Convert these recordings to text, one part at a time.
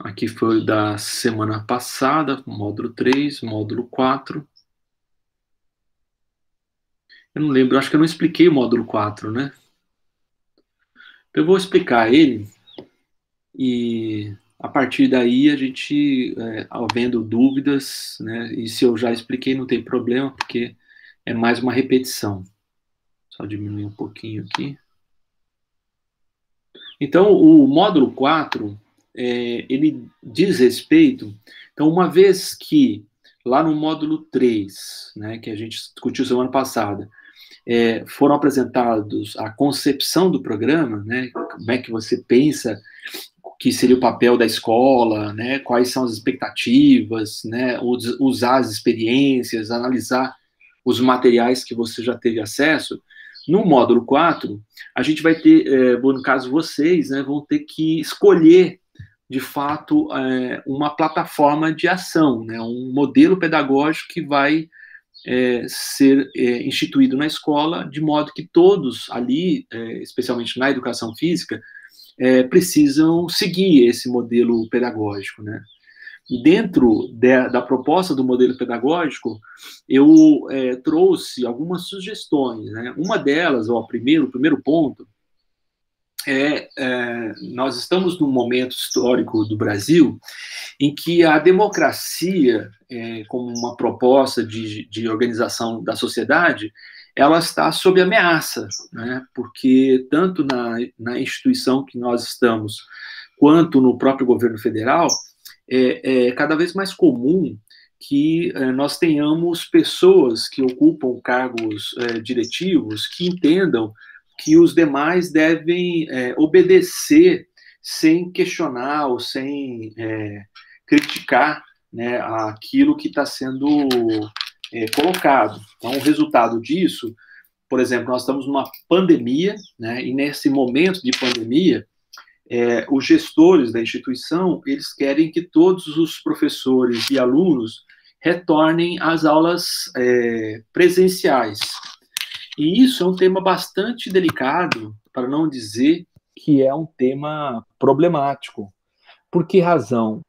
Aqui foi da semana passada, módulo 3, módulo 4. Eu não lembro, acho que eu não expliquei o módulo 4, né? Eu vou explicar ele e a partir daí a gente, é, havendo dúvidas, né, e se eu já expliquei não tem problema, porque é mais uma repetição. Só diminuir um pouquinho aqui. Então, o módulo 4 é, ele diz respeito. Então, uma vez que lá no módulo 3, né, que a gente discutiu semana passada, é, foram apresentados a concepção do programa, né, como é que você pensa que seria o papel da escola, né, quais são as expectativas, né, usar as experiências, analisar os materiais que você já teve acesso. No módulo 4, a gente vai ter, é, no caso vocês, né, vão ter que escolher de fato, é, uma plataforma de ação, né? um modelo pedagógico que vai é, ser é, instituído na escola, de modo que todos ali, é, especialmente na educação física, é, precisam seguir esse modelo pedagógico. Né? E dentro de, da proposta do modelo pedagógico, eu é, trouxe algumas sugestões. Né? Uma delas, ó, primeiro, o primeiro ponto, é, é, nós estamos num momento histórico do Brasil em que a democracia, é, como uma proposta de, de, organização da sociedade, ela está sob ameaça, né? porque tanto na, na instituição que nós estamos, quanto no próprio governo federal, é, é cada vez mais comum que é, nós tenhamos pessoas que ocupam cargos é, diretivos que entendam que os demais devem é, obedecer sem questionar ou sem é, criticar né, aquilo que está sendo é, colocado. Então, o resultado disso, por exemplo, nós estamos numa pandemia, né, e nesse momento de pandemia, é, os gestores da instituição eles querem que todos os professores e alunos retornem às aulas é, presenciais. E isso é um tema bastante delicado, para não dizer que é um tema problemático. Por que razão?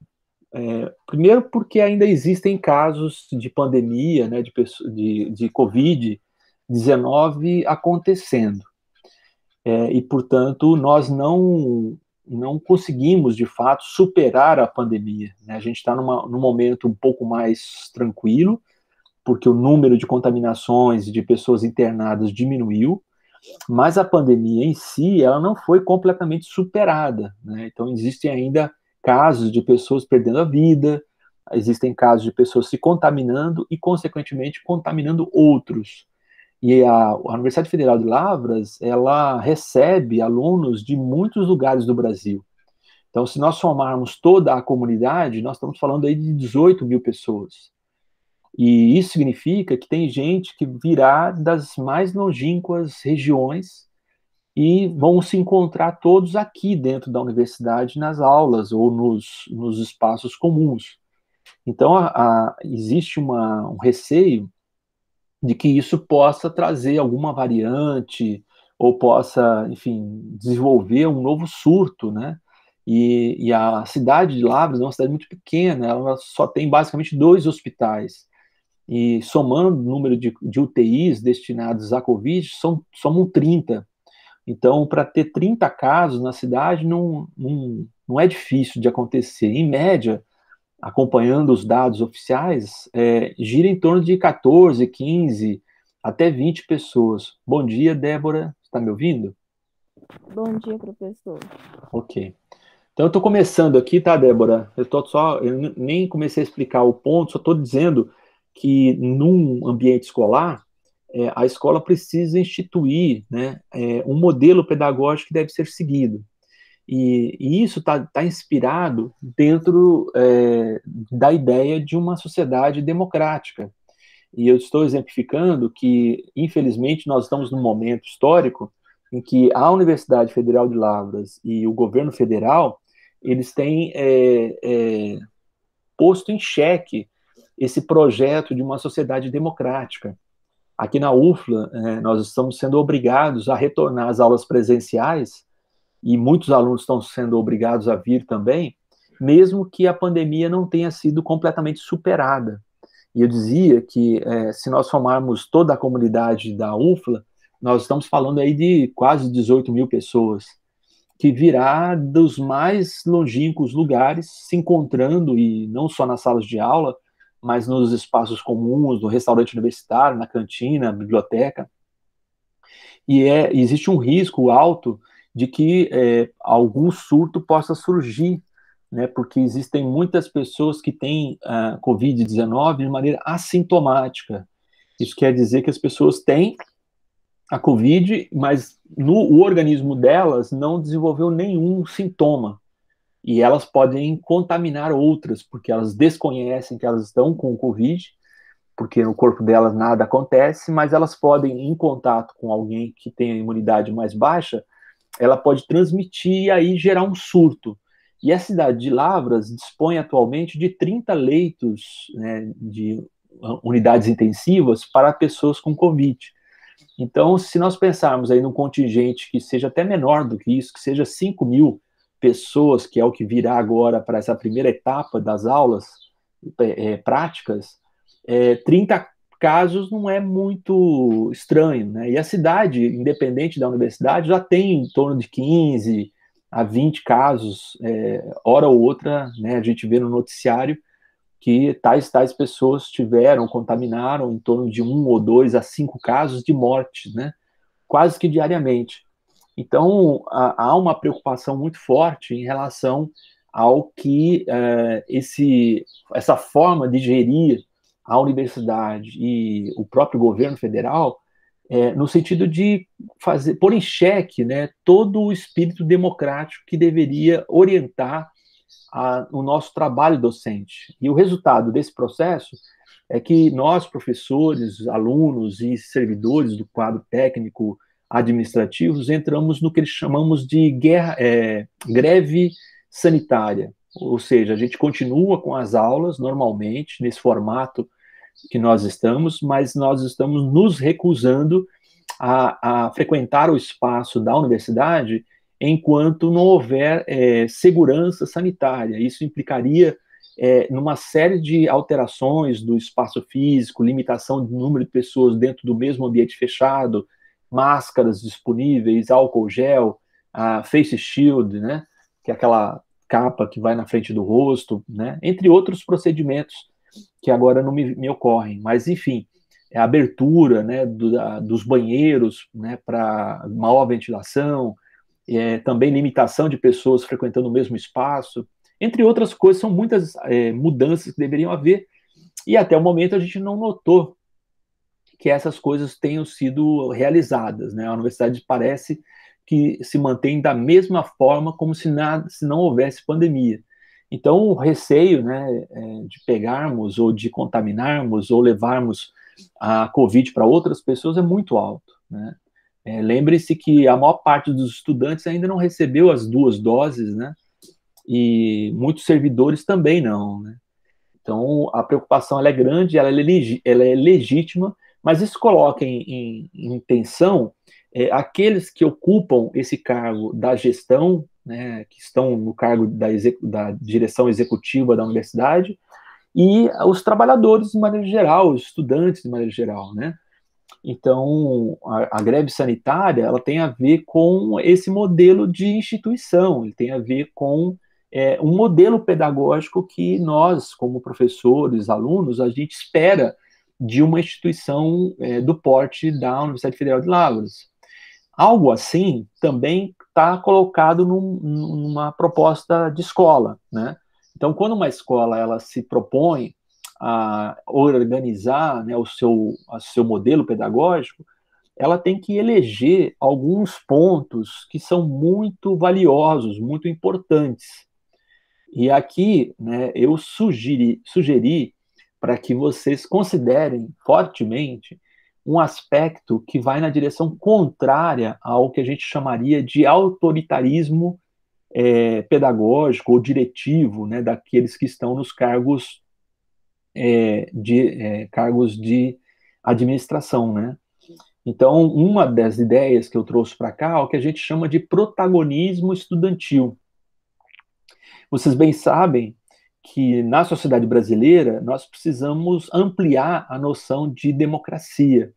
É, primeiro, porque ainda existem casos de pandemia, né, de, de, de Covid-19 acontecendo. É, e, portanto, nós não, não conseguimos, de fato, superar a pandemia. Né? A gente está num momento um pouco mais tranquilo, porque o número de contaminações e de pessoas internadas diminuiu, mas a pandemia em si ela não foi completamente superada. Né? Então existem ainda casos de pessoas perdendo a vida, existem casos de pessoas se contaminando e, consequentemente, contaminando outros. E a, a Universidade Federal de Lavras ela recebe alunos de muitos lugares do Brasil. Então, se nós somarmos toda a comunidade, nós estamos falando aí de 18 mil pessoas. E isso significa que tem gente que virá das mais longínquas regiões e vão se encontrar todos aqui dentro da universidade nas aulas ou nos, nos espaços comuns. Então, a, a, existe uma, um receio de que isso possa trazer alguma variante ou possa, enfim, desenvolver um novo surto, né? E, e a cidade de Lavras é uma cidade muito pequena, ela só tem basicamente dois hospitais. E somando o número de, de UTIs destinados à Covid, são, somam 30. Então, para ter 30 casos na cidade, não, não, não é difícil de acontecer. Em média, acompanhando os dados oficiais, é, gira em torno de 14, 15, até 20 pessoas. Bom dia, Débora. Está me ouvindo? Bom dia, professor. Ok. Então, eu estou começando aqui, tá, Débora? Eu tô só, eu nem comecei a explicar o ponto, só estou dizendo que num ambiente escolar é, a escola precisa instituir né, é, um modelo pedagógico que deve ser seguido. E, e isso está tá inspirado dentro é, da ideia de uma sociedade democrática. E eu estou exemplificando que, infelizmente, nós estamos num momento histórico em que a Universidade Federal de Lavras e o governo federal eles têm é, é, posto em xeque esse projeto de uma sociedade democrática. Aqui na UFLA, é, nós estamos sendo obrigados a retornar às aulas presenciais, e muitos alunos estão sendo obrigados a vir também, mesmo que a pandemia não tenha sido completamente superada. E eu dizia que é, se nós somarmos toda a comunidade da UFLA, nós estamos falando aí de quase 18 mil pessoas, que virá dos mais longínquos lugares, se encontrando, e não só nas salas de aula, mas nos espaços comuns, no restaurante universitário, na cantina, na biblioteca. E é, existe um risco alto de que é, algum surto possa surgir, né, porque existem muitas pessoas que têm a ah, Covid-19 de maneira assintomática. Isso quer dizer que as pessoas têm a Covid, mas no, o organismo delas não desenvolveu nenhum sintoma e elas podem contaminar outras, porque elas desconhecem que elas estão com o Covid, porque no corpo delas nada acontece, mas elas podem, em contato com alguém que tem a imunidade mais baixa, ela pode transmitir e aí gerar um surto. E a cidade de Lavras dispõe atualmente de 30 leitos né, de unidades intensivas para pessoas com Covid. Então, se nós pensarmos aí num contingente que seja até menor do que isso, que seja 5 mil pessoas, que é o que virá agora para essa primeira etapa das aulas é, é práticas, é, 30 casos não é muito estranho, né? E a cidade, independente da universidade, já tem em torno de 15 a 20 casos, é, hora ou outra, né? A gente vê no noticiário que tais tais pessoas tiveram, contaminaram em torno de um ou dois a cinco casos de morte, né? Quase que diariamente. Então, há uma preocupação muito forte em relação ao que uh, esse, essa forma de gerir a universidade e o próprio governo federal, é, no sentido de fazer, pôr em xeque né, todo o espírito democrático que deveria orientar a, o nosso trabalho docente. E o resultado desse processo é que nós, professores, alunos e servidores do quadro técnico administrativos, entramos no que eles chamamos de guerra, é, greve sanitária, ou seja, a gente continua com as aulas normalmente, nesse formato que nós estamos, mas nós estamos nos recusando a, a frequentar o espaço da universidade enquanto não houver é, segurança sanitária. Isso implicaria é, numa série de alterações do espaço físico, limitação do número de pessoas dentro do mesmo ambiente fechado, máscaras disponíveis, álcool gel, a face shield, né, que é aquela capa que vai na frente do rosto, né, entre outros procedimentos que agora não me, me ocorrem, mas enfim, é a abertura né, do, a, dos banheiros né, para maior ventilação, é, também limitação de pessoas frequentando o mesmo espaço, entre outras coisas, são muitas é, mudanças que deveriam haver, e até o momento a gente não notou que essas coisas tenham sido realizadas. Né? A universidade parece que se mantém da mesma forma como se, nada, se não houvesse pandemia. Então, o receio né, é, de pegarmos ou de contaminarmos ou levarmos a Covid para outras pessoas é muito alto. Né? É, Lembre-se que a maior parte dos estudantes ainda não recebeu as duas doses, né? e muitos servidores também não. Né? Então, a preocupação é grande, ela é, ela é legítima, mas isso coloca em, em, em tensão é, aqueles que ocupam esse cargo da gestão, né, que estão no cargo da, da direção executiva da universidade, e os trabalhadores de maneira geral, os estudantes de maneira geral, né? Então, a, a, greve sanitária, ela tem a ver com esse modelo de instituição, ele tem a ver com é, um modelo pedagógico que nós, como professores, alunos, a gente espera de uma instituição é, do porte da Universidade Federal de Lagos. Algo assim também está colocado num, numa proposta de escola, né? Então, quando uma escola ela se propõe a organizar né, o, seu, o seu modelo pedagógico, ela tem que eleger alguns pontos que são muito valiosos, muito importantes. E aqui né, eu sugeri, sugeri para que vocês considerem fortemente um aspecto que vai na direção contrária ao que a gente chamaria de autoritarismo é, pedagógico ou diretivo né, daqueles que estão nos cargos é, de é, cargos de administração, né? Então, uma das ideias que eu trouxe para cá é o que a gente chama de protagonismo estudantil. Vocês bem sabem que na sociedade brasileira nós precisamos ampliar a noção de democracia.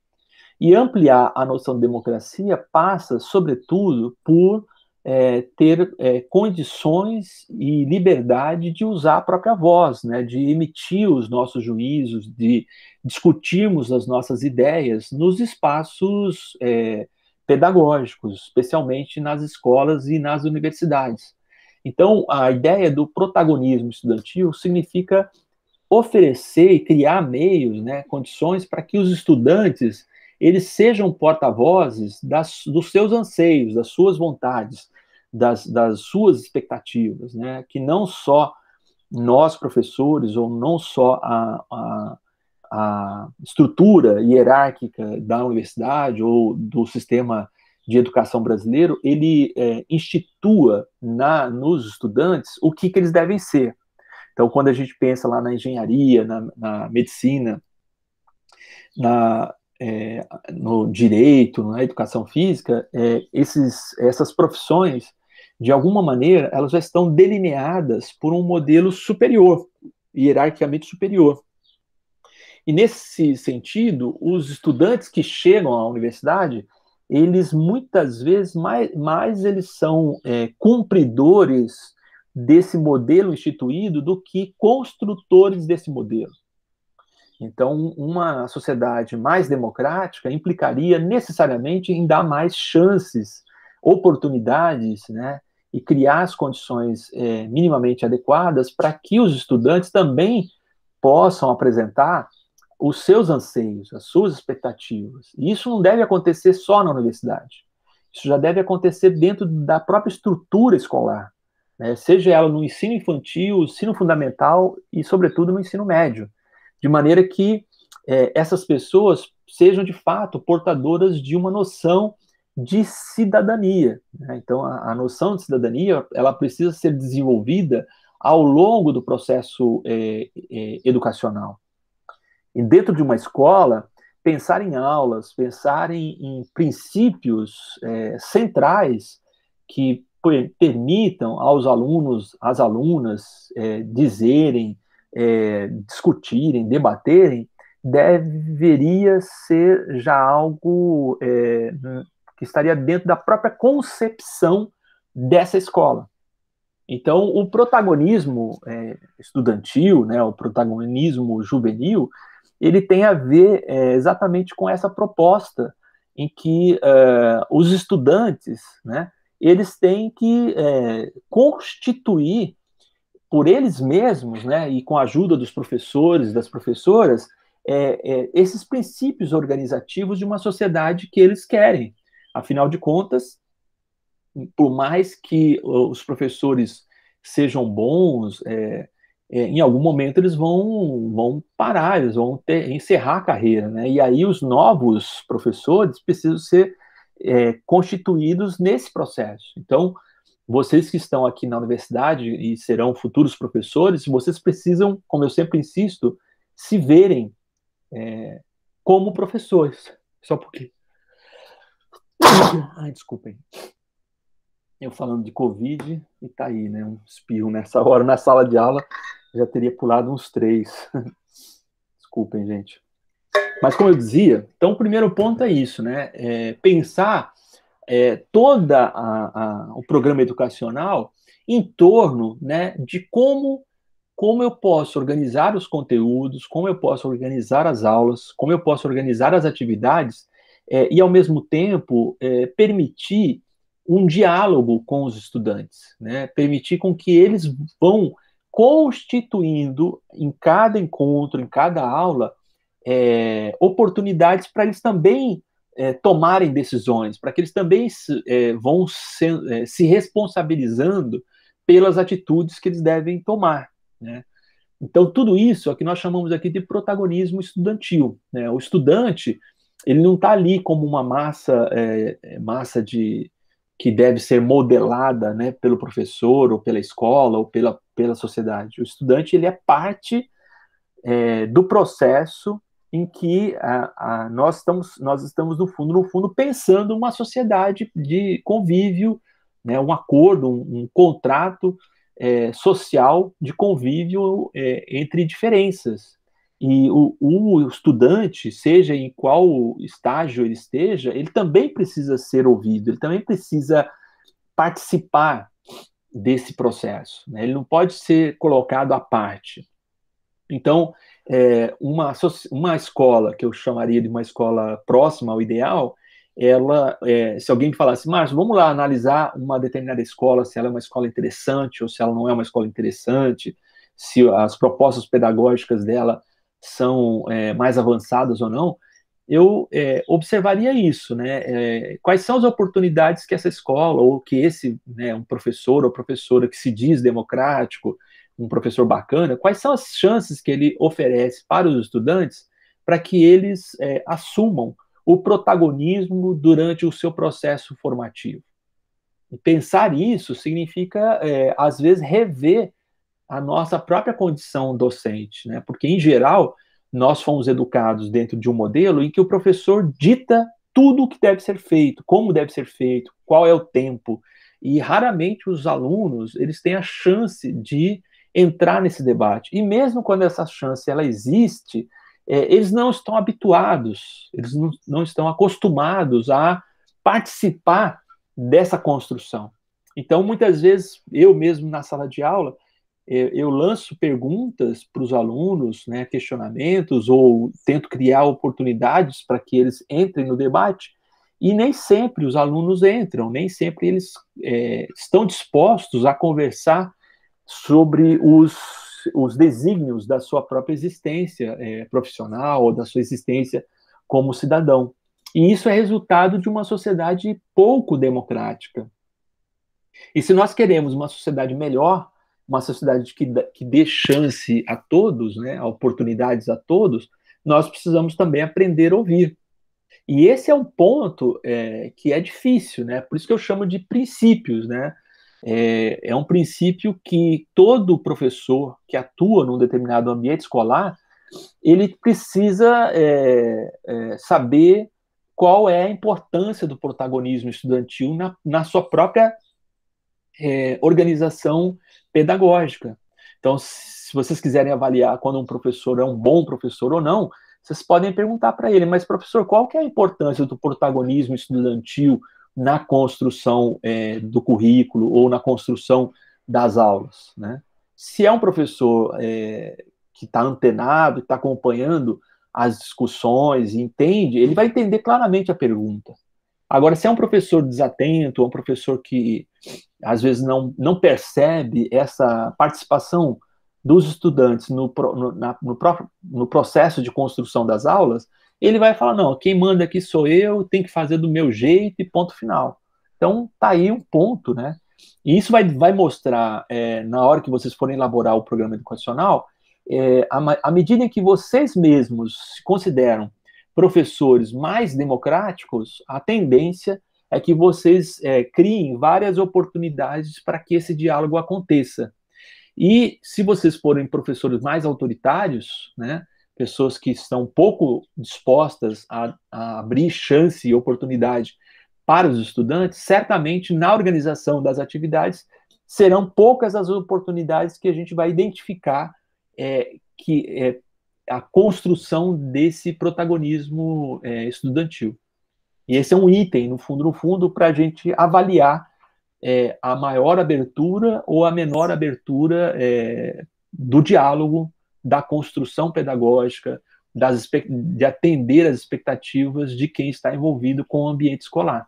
E ampliar a noção de democracia passa, sobretudo, por é, ter é, condições e liberdade de usar a própria voz, né, de emitir os nossos juízos, de discutirmos as nossas ideias nos espaços é, pedagógicos, especialmente nas escolas e nas universidades. Então, a ideia do protagonismo estudantil significa oferecer e criar meios, né, condições para que os estudantes eles sejam porta-vozes dos seus anseios, das suas vontades, das, das suas expectativas, né, que não só nós, professores, ou não só a, a, a estrutura hierárquica da universidade ou do sistema de educação brasileiro, ele é, institua na, nos estudantes o que, que eles devem ser. Então, quando a gente pensa lá na engenharia, na, na medicina, na, é, no direito, na educação física, é, esses, essas profissões, de alguma maneira, elas já estão delineadas por um modelo superior, hierarquicamente superior. E nesse sentido, os estudantes que chegam à universidade, eles muitas vezes mais, mais eles são é, cumpridores desse modelo instituído do que construtores desse modelo. Então, uma sociedade mais democrática implicaria necessariamente em dar mais chances, oportunidades, né, e criar as condições é, minimamente adequadas para que os estudantes também possam apresentar os seus anseios, as suas expectativas. E isso não deve acontecer só na universidade. Isso já deve acontecer dentro da própria estrutura escolar, né? seja ela no ensino infantil, ensino fundamental e, sobretudo, no ensino médio, de maneira que é, essas pessoas sejam de fato portadoras de uma noção de cidadania. Né? Então, a, a, noção de cidadania ela precisa ser desenvolvida ao longo do processo é, é, educacional. E dentro de uma escola, pensar em aulas, pensar em, em princípios é, centrais que permitam aos alunos, às alunas, é, dizerem, é, discutirem, debaterem, deveria ser já algo é, que estaria dentro da própria concepção dessa escola. Então, o protagonismo é, estudantil, né, o protagonismo juvenil, ele tem a ver é, exatamente com essa proposta em que é, os estudantes, né, eles têm que é, constituir por eles mesmos, né, e com a ajuda dos professores, das professoras, é, é, esses princípios organizativos de uma sociedade que eles querem. Afinal de contas, por mais que os professores sejam bons, é, é, em algum momento eles vão, vão parar, eles vão ter, encerrar a carreira, né? E aí os novos professores precisam ser é, constituídos nesse processo. Então, vocês que estão aqui na universidade e serão futuros professores, vocês precisam, como eu sempre insisto, se verem é, como professores. Só porque. Ai, desculpem eu falando de Covid, e tá aí, né? Um espirro nessa hora na sala de aula já teria pulado uns três. Desculpem, gente. Mas como eu dizia, então o primeiro ponto é isso, né? É pensar é, todo o programa educacional em torno né, de como, como eu posso organizar os conteúdos, como eu posso organizar as aulas, como eu posso organizar as atividades é, e, ao mesmo tempo, é, permitir um diálogo com os estudantes, né? permitir com que eles vão constituindo em cada encontro, em cada aula, é, oportunidades para eles também é, tomarem decisões, para que eles também se, é, vão se, é, se, responsabilizando pelas atitudes que eles devem tomar. Né? Então, tudo isso é o que nós chamamos aqui de protagonismo estudantil. Né? O estudante, ele não está ali como uma massa, é, é, massa de, que deve ser modelada né, pelo professor ou pela escola ou pela, pela sociedade. O estudante ele é parte é, do processo em que a, a, nós, estamos, nós estamos, no fundo, no fundo, pensando uma sociedade de convívio, né, um acordo, um, um contrato é, social de convívio é, entre diferenças, e o, o, estudante, seja em qual estágio ele esteja, ele também precisa ser ouvido, ele também precisa participar desse processo. Né? Ele não pode ser colocado à parte. Então, é, uma, uma escola, que eu chamaria de uma escola próxima ao ideal, ela, é, se alguém falasse, Márcio, vamos lá analisar uma determinada escola, se ela é uma escola interessante ou se ela não é uma escola interessante, se as propostas pedagógicas dela são é, mais avançadas ou não, eu é, observaria isso, né? É, quais são as oportunidades que essa escola ou que esse né, um professor ou professora que se diz democrático, um professor bacana, quais são as chances que ele oferece para os estudantes para que eles é, assumam o protagonismo durante o seu processo formativo? E pensar isso significa é, às vezes rever a nossa própria condição docente, né? Porque em geral nós fomos educados dentro de um modelo em que o professor dita tudo o que deve ser feito, como deve ser feito, qual é o tempo, e raramente os alunos eles têm a chance de entrar nesse debate. E mesmo quando essa chance ela existe, é, eles não estão habituados, eles não, não estão acostumados a participar dessa construção. Então, muitas vezes, eu mesmo na sala de aula, é, eu lanço perguntas para os alunos, né, questionamentos, ou tento criar oportunidades para que eles entrem no debate, e nem sempre os alunos entram, nem sempre eles é, estão dispostos a conversar sobre os, os desígnios da sua própria existência é, profissional ou da sua existência como cidadão. E isso é resultado de uma sociedade pouco democrática. E se nós queremos uma sociedade melhor, uma sociedade que, que dê chance a todos, né, oportunidades a todos, nós precisamos também aprender a ouvir. E esse é um ponto é, que é difícil, né? Por isso que eu chamo de princípios, né? É, é um princípio que todo professor que atua num determinado ambiente escolar ele precisa é, é, saber qual é a importância do protagonismo estudantil na, na sua própria é, organização pedagógica. Então, se vocês quiserem avaliar quando um professor é um bom professor ou não, vocês podem perguntar para ele, mas professor, qual que é a importância do protagonismo estudantil na construção é, do currículo ou na construção das aulas, né? Se é um professor é, que está antenado, está acompanhando as discussões, entende, ele vai entender claramente a pergunta. Agora, se é um professor desatento, é um professor que às vezes não, não percebe essa participação dos estudantes no, no, na, no, próprio, no processo de construção das aulas, ele vai falar, não, quem manda aqui sou eu, tem que fazer do meu jeito e ponto final. Então, tá aí um ponto, né? E isso vai, vai mostrar, é, na hora que vocês forem elaborar o programa educacional, é, à, medida em que vocês mesmos se consideram professores mais democráticos, a tendência é que vocês é, criem várias oportunidades para que esse diálogo aconteça. E se vocês forem professores mais autoritários, né, pessoas que estão pouco dispostas a, a abrir chance e oportunidade para os estudantes, certamente na organização das atividades serão poucas as oportunidades que a gente vai identificar é, que é, a construção desse protagonismo é, estudantil. E esse é um item, no fundo, no fundo, para a gente avaliar é, a maior abertura ou a menor abertura é, do diálogo, da construção pedagógica, das, de atender as expectativas de quem está envolvido com o ambiente escolar.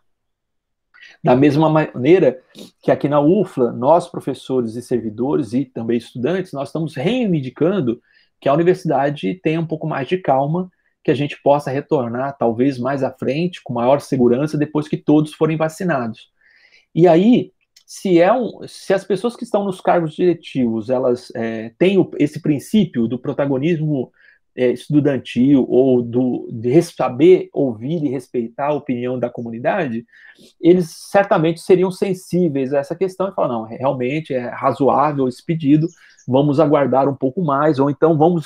Da mesma maneira que aqui na UFLA, nós, professores e servidores e também estudantes, nós estamos reivindicando que a universidade tenha um pouco mais de calma que a gente possa retornar, talvez mais à frente, com maior segurança, depois que todos forem vacinados. E aí, se, é um, se as pessoas que estão nos cargos diretivos elas é, têm o, esse princípio do protagonismo é, estudantil ou do, de saber ouvir e respeitar a opinião da comunidade, eles certamente seriam sensíveis a essa questão e falar, não, realmente é razoável esse pedido, vamos aguardar um pouco mais, ou então vamos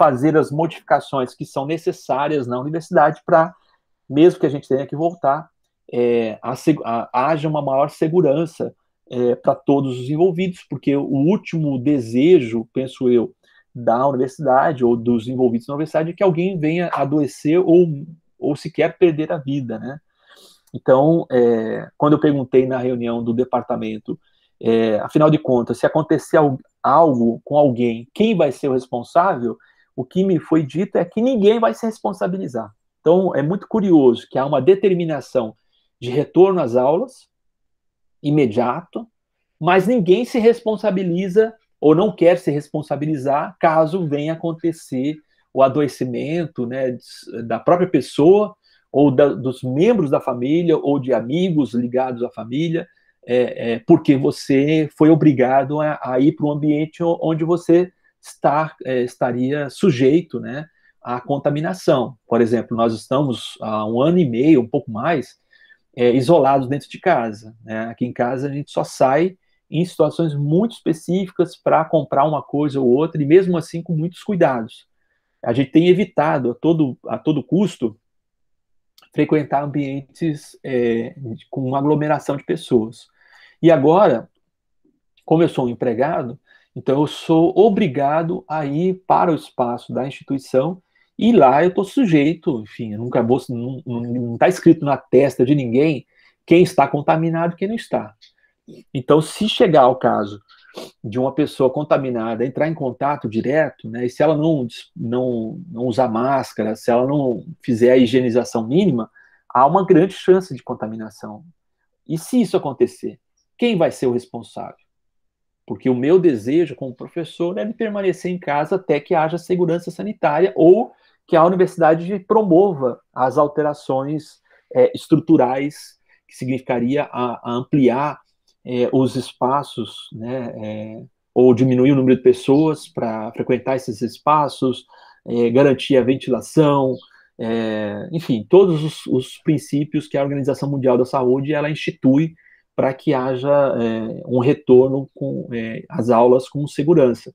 fazer as modificações que são necessárias na universidade para, mesmo que a gente tenha que voltar, é, a, a, haja uma maior segurança é, para todos os envolvidos, porque o último desejo, penso eu, da universidade ou dos envolvidos na universidade é que alguém venha adoecer ou, ou sequer perder a vida, né? Então, é, quando eu perguntei na reunião do departamento, é, afinal de contas, se acontecer algo com alguém, quem vai ser o responsável? o que me foi dito é que ninguém vai se responsabilizar. Então, é muito curioso que há uma determinação de retorno às aulas, imediato, mas ninguém se responsabiliza ou não quer se responsabilizar caso venha acontecer o adoecimento né, da própria pessoa ou da, dos membros da família ou de amigos ligados à família, é, é, porque você foi obrigado a, a ir para um ambiente onde você estar, é, estaria sujeito né, à contaminação. Por exemplo, nós estamos há um ano e meio, um pouco mais, é, isolados dentro de casa. Né? Aqui em casa a gente só sai em situações muito específicas para comprar uma coisa ou outra, e mesmo assim com muitos cuidados. A gente tem evitado a todo, a todo custo frequentar ambientes é, com aglomeração de pessoas. E agora, como eu sou um empregado, então eu sou obrigado a ir para o espaço da instituição e lá eu estou sujeito, enfim, nunca vou, não está escrito na testa de ninguém quem está contaminado e quem não está. Então, se chegar ao caso de uma pessoa contaminada entrar em contato direto, né, e se ela não, não, não usar máscara, se ela não fizer a higienização mínima, há uma grande chance de contaminação. E se isso acontecer, quem vai ser o responsável? Porque o meu desejo como professor é de permanecer em casa até que haja segurança sanitária ou que a universidade promova as alterações é, estruturais, que significaria a, a ampliar é, os espaços, né, é, ou diminuir o número de pessoas para frequentar esses espaços, é, garantir a ventilação, é, enfim, todos os, os princípios que a Organização Mundial da Saúde ela institui para que haja é, um retorno com é, as aulas com segurança.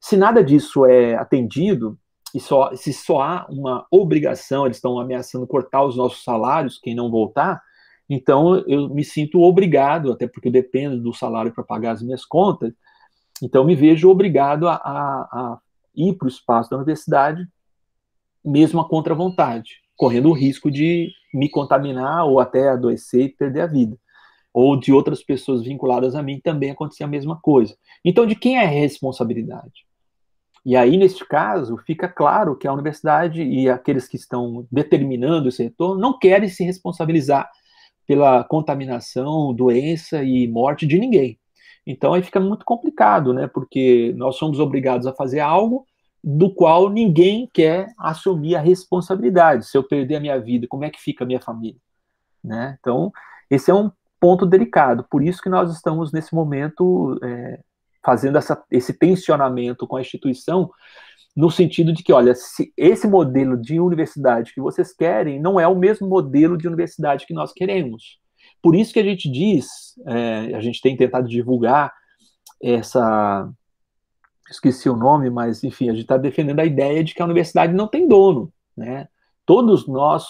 Se nada disso é atendido, e só, se só há uma obrigação, eles estão ameaçando cortar os nossos salários, quem não voltar, então eu me sinto obrigado, até porque eu dependo do salário para pagar as minhas contas, então me vejo obrigado a, a, a ir para o espaço da universidade, mesmo a contra vontade, correndo o risco de me contaminar ou até adoecer e perder a vida ou de outras pessoas vinculadas a mim também acontecia a mesma coisa. Então, de quem é a responsabilidade? E aí, neste caso, fica claro que a universidade e aqueles que estão determinando esse retorno não querem se responsabilizar pela contaminação, doença e morte de ninguém. Então, aí fica muito complicado, né? Porque nós somos obrigados a fazer algo do qual ninguém quer assumir a responsabilidade. Se eu perder a minha vida, como é que fica a minha família? Né? Então, esse é um ponto delicado. Por isso que nós estamos, nesse momento, é, fazendo essa, esse tensionamento com a instituição, no sentido de que, olha, se esse modelo de universidade que vocês querem não é o mesmo modelo de universidade que nós queremos. Por isso que a gente diz, é, a gente tem tentado divulgar essa. Esqueci o nome, mas enfim, a gente está defendendo a ideia de que a universidade não tem dono, né? Todos nós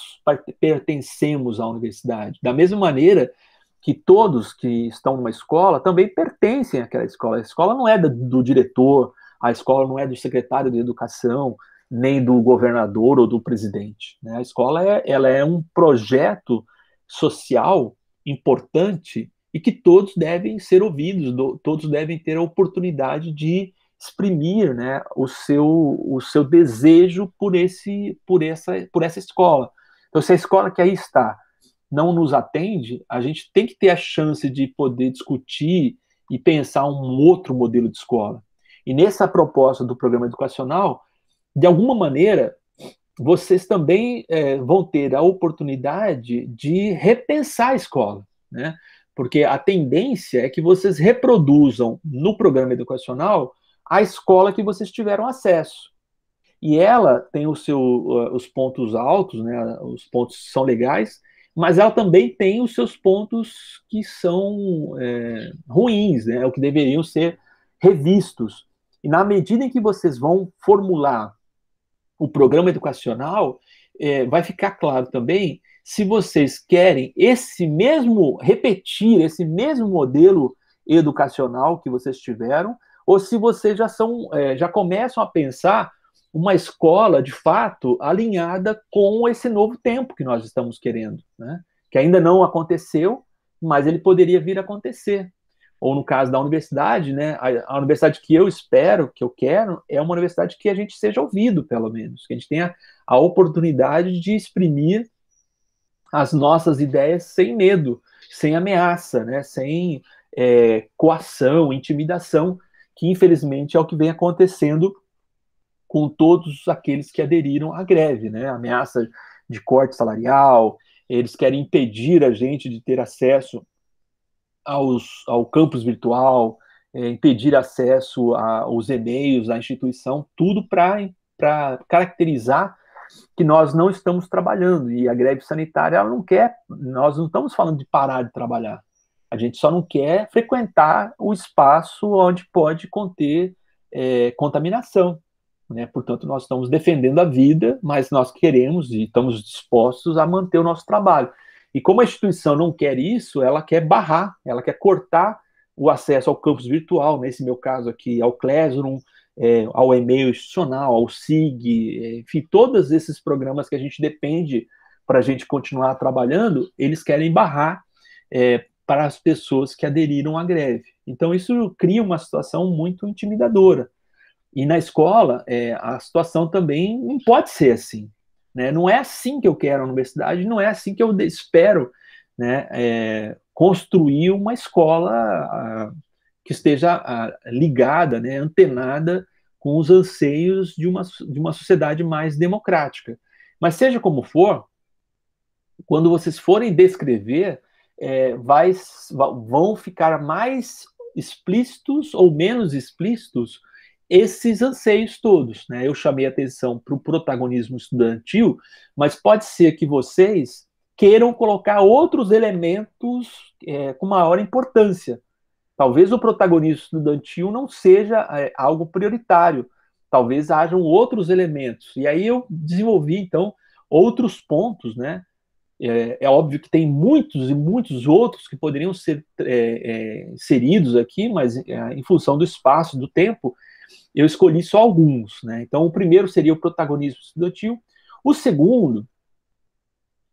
pertencemos à universidade. Da mesma maneira que todos que estão numa escola também pertencem àquela escola. A escola não é do diretor, a escola não é do secretário de educação, nem do governador ou do presidente. Né? A escola é, ela é um projeto social importante e que todos devem ser ouvidos, do, todos devem ter a oportunidade de exprimir né, o, seu, o seu desejo por, esse, por, essa, por essa escola. Então, se a escola que aí está não nos atende, a gente tem que ter a chance de poder discutir e pensar um outro modelo de escola. E nessa proposta do programa educacional, de alguma maneira, vocês também é, vão ter a oportunidade de repensar a escola, né? Porque a tendência é que vocês reproduzam no programa educacional a escola que vocês tiveram acesso. E ela tem o seu, os pontos altos, né? Os pontos são legais, mas ela também tem os seus pontos que são é, ruins, né? É o que deveriam ser revistos. E na medida em que vocês vão formular o programa educacional, é, vai ficar claro também se vocês querem esse mesmo, repetir esse mesmo modelo educacional que vocês tiveram, ou se vocês já são, é, já começam a pensar uma escola, de fato, alinhada com esse novo tempo que nós estamos querendo, né? que ainda não aconteceu, mas ele poderia vir a acontecer. Ou no caso da universidade, né, a, a universidade que eu espero, que eu quero, é uma universidade que a gente seja ouvido, pelo menos, que a gente tenha a oportunidade de exprimir as nossas ideias sem medo, sem ameaça, né, sem é, coação, intimidação, que infelizmente é o que vem acontecendo com todos aqueles que aderiram à greve, né? Ameaça de corte salarial, eles querem impedir a gente de ter acesso aos, ao campus virtual, é, impedir acesso aos e-mails, à instituição, tudo para caracterizar que nós não estamos trabalhando. E a greve sanitária ela não quer, nós não estamos falando de parar de trabalhar. A gente só não quer frequentar o espaço onde pode conter é, contaminação. Né? Portanto, nós estamos defendendo a vida, mas nós queremos e estamos dispostos a manter o nosso trabalho. E como a instituição não quer isso, ela quer barrar, ela quer cortar o acesso ao campus virtual, nesse meu caso aqui, ao Classroom, é, ao e-mail institucional, ao SIG, é, enfim, todos esses programas que a gente depende para a gente continuar trabalhando, eles querem barrar é, para as pessoas que aderiram à greve. Então, isso cria uma situação muito intimidadora. E na escola, é, a situação também não pode ser assim. Né? Não é assim que eu quero a universidade, não é assim que eu espero né, é, construir uma escola a, que esteja a, ligada, né, antenada com os anseios de uma, de uma sociedade mais democrática. Mas seja como for, quando vocês forem descrever, é, vai, vão ficar mais explícitos ou menos explícitos esses anseios todos. Né? Eu chamei atenção para o protagonismo estudantil, mas pode ser que vocês queiram colocar outros elementos é, com maior importância. Talvez o protagonismo estudantil não seja é, algo prioritário, talvez hajam outros elementos. E aí eu desenvolvi, então, outros pontos, né? É, é óbvio que tem muitos e muitos outros que poderiam ser é, é, inseridos aqui, mas é, em função do espaço, do tempo, eu escolhi só alguns, né? Então, o primeiro seria o protagonismo estudantil, o segundo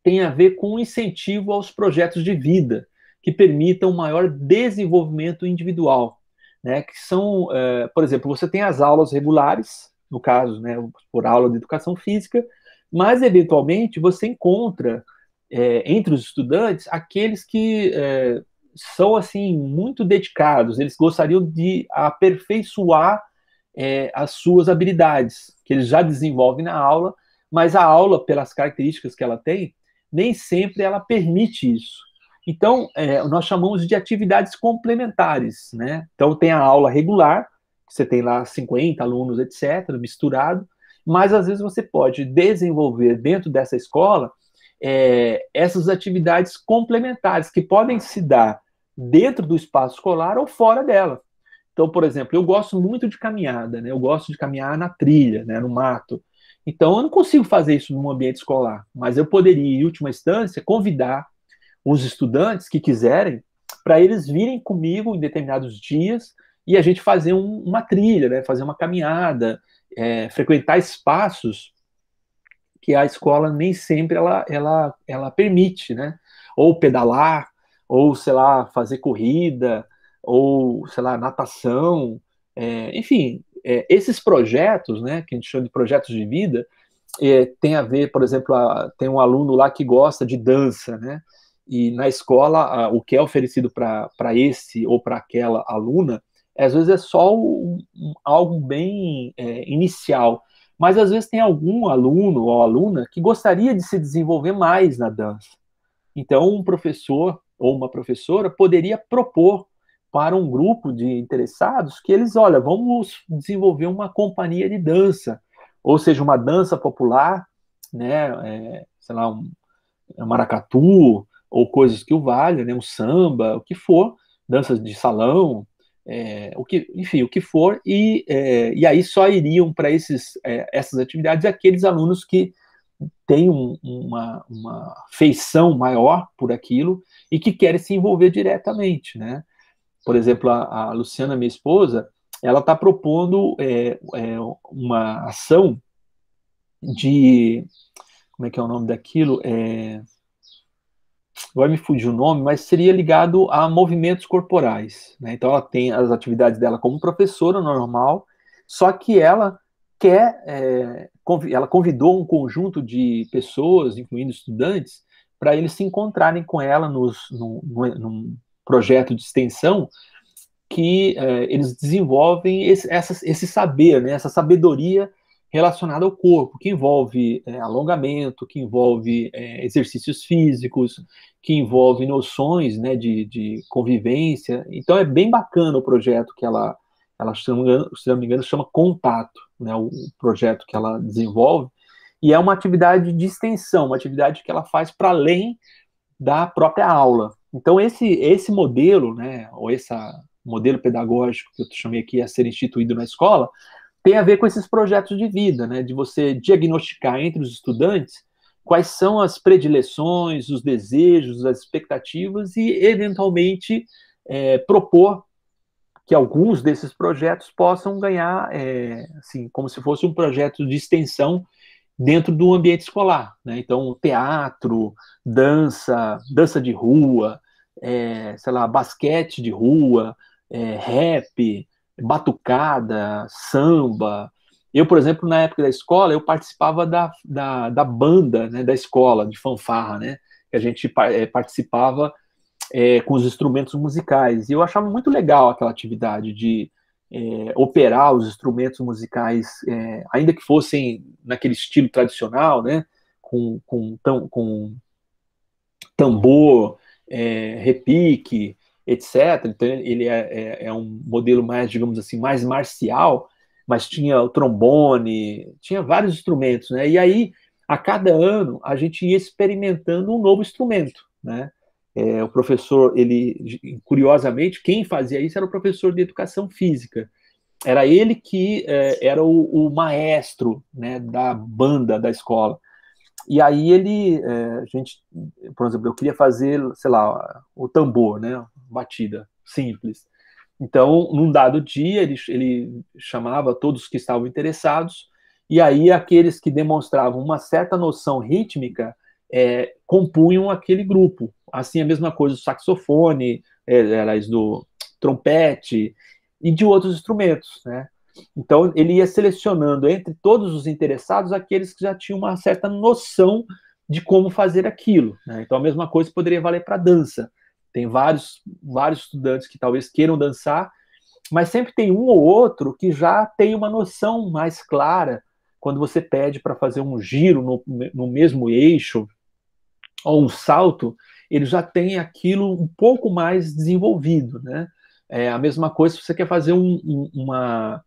tem a ver com o incentivo aos projetos de vida que permitam maior desenvolvimento individual, né? Que são, é, por exemplo, você tem as aulas regulares, no caso, né, por aula de educação física, mas eventualmente você encontra é, entre os estudantes aqueles que é, são assim muito dedicados, eles gostariam de aperfeiçoar é, as suas habilidades, que ele já desenvolve na aula, mas a aula, pelas características que ela tem, nem sempre ela permite isso. Então, é, nós chamamos de atividades complementares, né? Então, tem a aula regular, você tem lá 50 alunos, etc., misturado, mas às vezes você pode desenvolver dentro dessa escola é, essas atividades complementares que podem se dar dentro do espaço escolar ou fora dela. Então, por exemplo, eu gosto muito de caminhada, né? Eu gosto de caminhar na trilha, né? No mato. Então, eu não consigo fazer isso num ambiente escolar, mas eu poderia, em última instância, convidar os estudantes que quiserem para eles virem comigo em determinados dias e a gente fazer um, uma trilha, né? Fazer uma caminhada, é, frequentar espaços que a escola nem sempre ela, ela, ela permite, né? Ou pedalar, ou sei lá, fazer corrida, ou, sei lá, natação, é, enfim, é, esses projetos, né, que a gente chama de projetos de vida, é, tem a ver, por exemplo, a, tem um aluno lá que gosta de dança, né, e na escola a, o que é oferecido para esse ou para aquela aluna, às vezes é só um, algo bem é, inicial, mas às vezes tem algum aluno ou aluna que gostaria de se desenvolver mais na dança. Então, um professor ou uma professora poderia propor para um grupo de interessados que eles, olha, vamos desenvolver uma companhia de dança, ou seja, uma dança popular, né, é, sei lá, um, é, um maracatu, ou coisas que o valha, né, um samba, o que for, danças de salão, é, o que, enfim, o que for, e, é, e aí só iriam para é, essas atividades aqueles alunos que têm um, uma, uma feição maior por aquilo e que querem se envolver diretamente, né? por exemplo, a, a Luciana, minha esposa, ela está propondo é, é, uma ação de. Como é que é o nome daquilo? É, me fugir o nome, mas seria ligado a movimentos corporais. Né? Então, ela tem as atividades dela como professora normal, só que ela quer. É, ela convidou um conjunto de pessoas, incluindo estudantes, para eles se encontrarem com ela nos, num, projeto de extensão que é, eles desenvolvem esse, essa, esse saber, né, essa sabedoria relacionada ao corpo, que envolve é, alongamento, que envolve é, exercícios físicos, que envolve noções né, de, de, convivência. Então é bem bacana o projeto que ela, ela se, não engano, se não me engano, chama Contato, né, o projeto que ela desenvolve. E é uma atividade de extensão, uma atividade que ela faz para além da própria aula. Então, esse, esse modelo, né, ou esse modelo pedagógico que eu chamei aqui a ser instituído na escola, tem a ver com esses projetos de vida, né, de você diagnosticar entre os estudantes quais são as predileções, os desejos, as expectativas e, eventualmente, é, propor que alguns desses projetos possam ganhar, é, assim, como se fosse um projeto de extensão dentro do ambiente escolar. Né? Então, teatro, dança, dança de rua, é, sei lá, basquete de rua, é, rap, batucada, samba. Eu, por exemplo, na época da escola, eu participava da, da, da banda né, da escola, de fanfarra, né? Que a gente é, participava é, com os instrumentos musicais. E eu achava muito legal aquela atividade de é, operar os instrumentos musicais, é, ainda que fossem naquele estilo tradicional, né? Com, com, tam, com tambor, é, repique, etc. Então, ele é, é, é, um modelo mais, digamos assim, mais marcial, mas tinha o trombone, tinha vários instrumentos, né? E aí, a cada ano, a gente ia experimentando um novo instrumento, né? É, o professor, ele, curiosamente, quem fazia isso era o professor de educação física. Era ele que é, era o, o maestro né, da banda da escola. E aí ele, é, a gente, por exemplo, eu queria fazer, sei lá, o tambor, né, batida simples. Então, num dado dia, ele, ele chamava todos que estavam interessados, e aí aqueles que demonstravam uma certa noção rítmica é, compunham aquele grupo. Assim, a mesma coisa do saxofone, é, do trompete e de outros instrumentos, né? Então, ele ia selecionando entre todos os interessados aqueles que já tinham uma certa noção de como fazer aquilo. Né? Então, a mesma coisa poderia valer para dança. Tem vários, vários estudantes que talvez queiram dançar, mas sempre tem um ou outro que já tem uma noção mais clara quando você pede para fazer um giro no, no mesmo eixo ou um salto, ele já tem aquilo um pouco mais desenvolvido, né? É a mesma coisa se você quer fazer um, um, uma,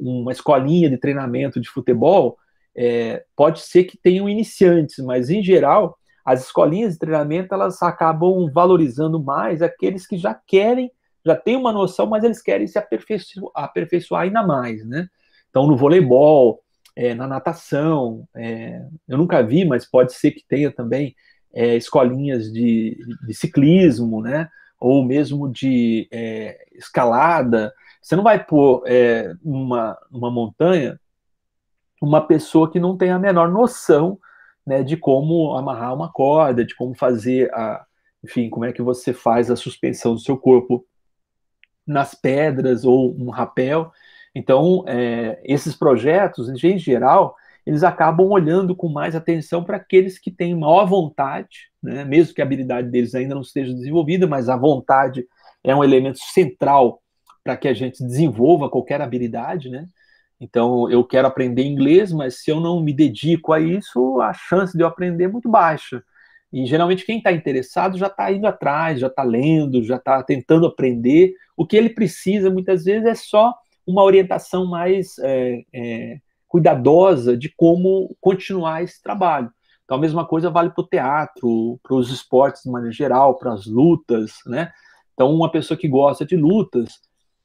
uma escolinha de treinamento de futebol, é, pode ser que tenham iniciantes, mas em geral as escolinhas de treinamento elas acabam valorizando mais aqueles que já querem, já têm uma noção, mas eles querem se aperfeiçoar, aperfeiçoar ainda mais, né? Então no voleibol, é, na natação, é, eu nunca vi, mas pode ser que tenha também é, escolinhas de, de ciclismo, né? ou mesmo de é, escalada, você não vai pôr é, uma, uma montanha uma pessoa que não tem a menor noção né, de como amarrar uma corda, de como fazer a, enfim, como é que você faz a suspensão do seu corpo nas pedras ou um rapel. Então, é, esses projetos, em geral, eles acabam olhando com mais atenção para aqueles que têm maior vontade, né? mesmo que a habilidade deles ainda não esteja desenvolvida, mas a vontade é um elemento central para que a gente desenvolva qualquer habilidade, né? Então, eu quero aprender inglês, mas se eu não me dedico a isso, a chance de eu aprender é muito baixa. E geralmente quem está interessado já está indo atrás, já está lendo, já está tentando aprender. O que ele precisa muitas vezes é só uma orientação mais é, é, cuidadosa de como continuar esse trabalho. Então, a mesma coisa vale para o teatro, para os esportes de maneira geral, para as lutas, né? Então, uma pessoa que gosta de lutas,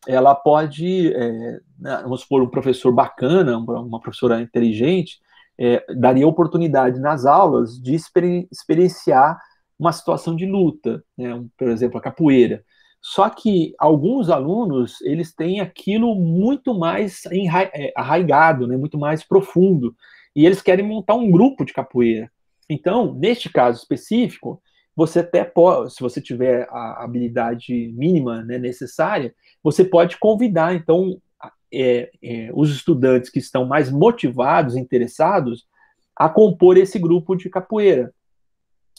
ela pode, é, né, vamos supor, um professor bacana, uma professora inteligente, é, daria oportunidade nas aulas de experienciar uma situação de luta, né? por exemplo, a capoeira. Só que alguns alunos, eles têm aquilo muito mais é, arraigado, né, muito mais profundo, e eles querem montar um grupo de capoeira. Então, neste caso específico, você até pode, se você tiver a habilidade mínima né, necessária, você pode convidar, então, é, é, os estudantes que estão mais motivados, interessados, a compor esse grupo de capoeira.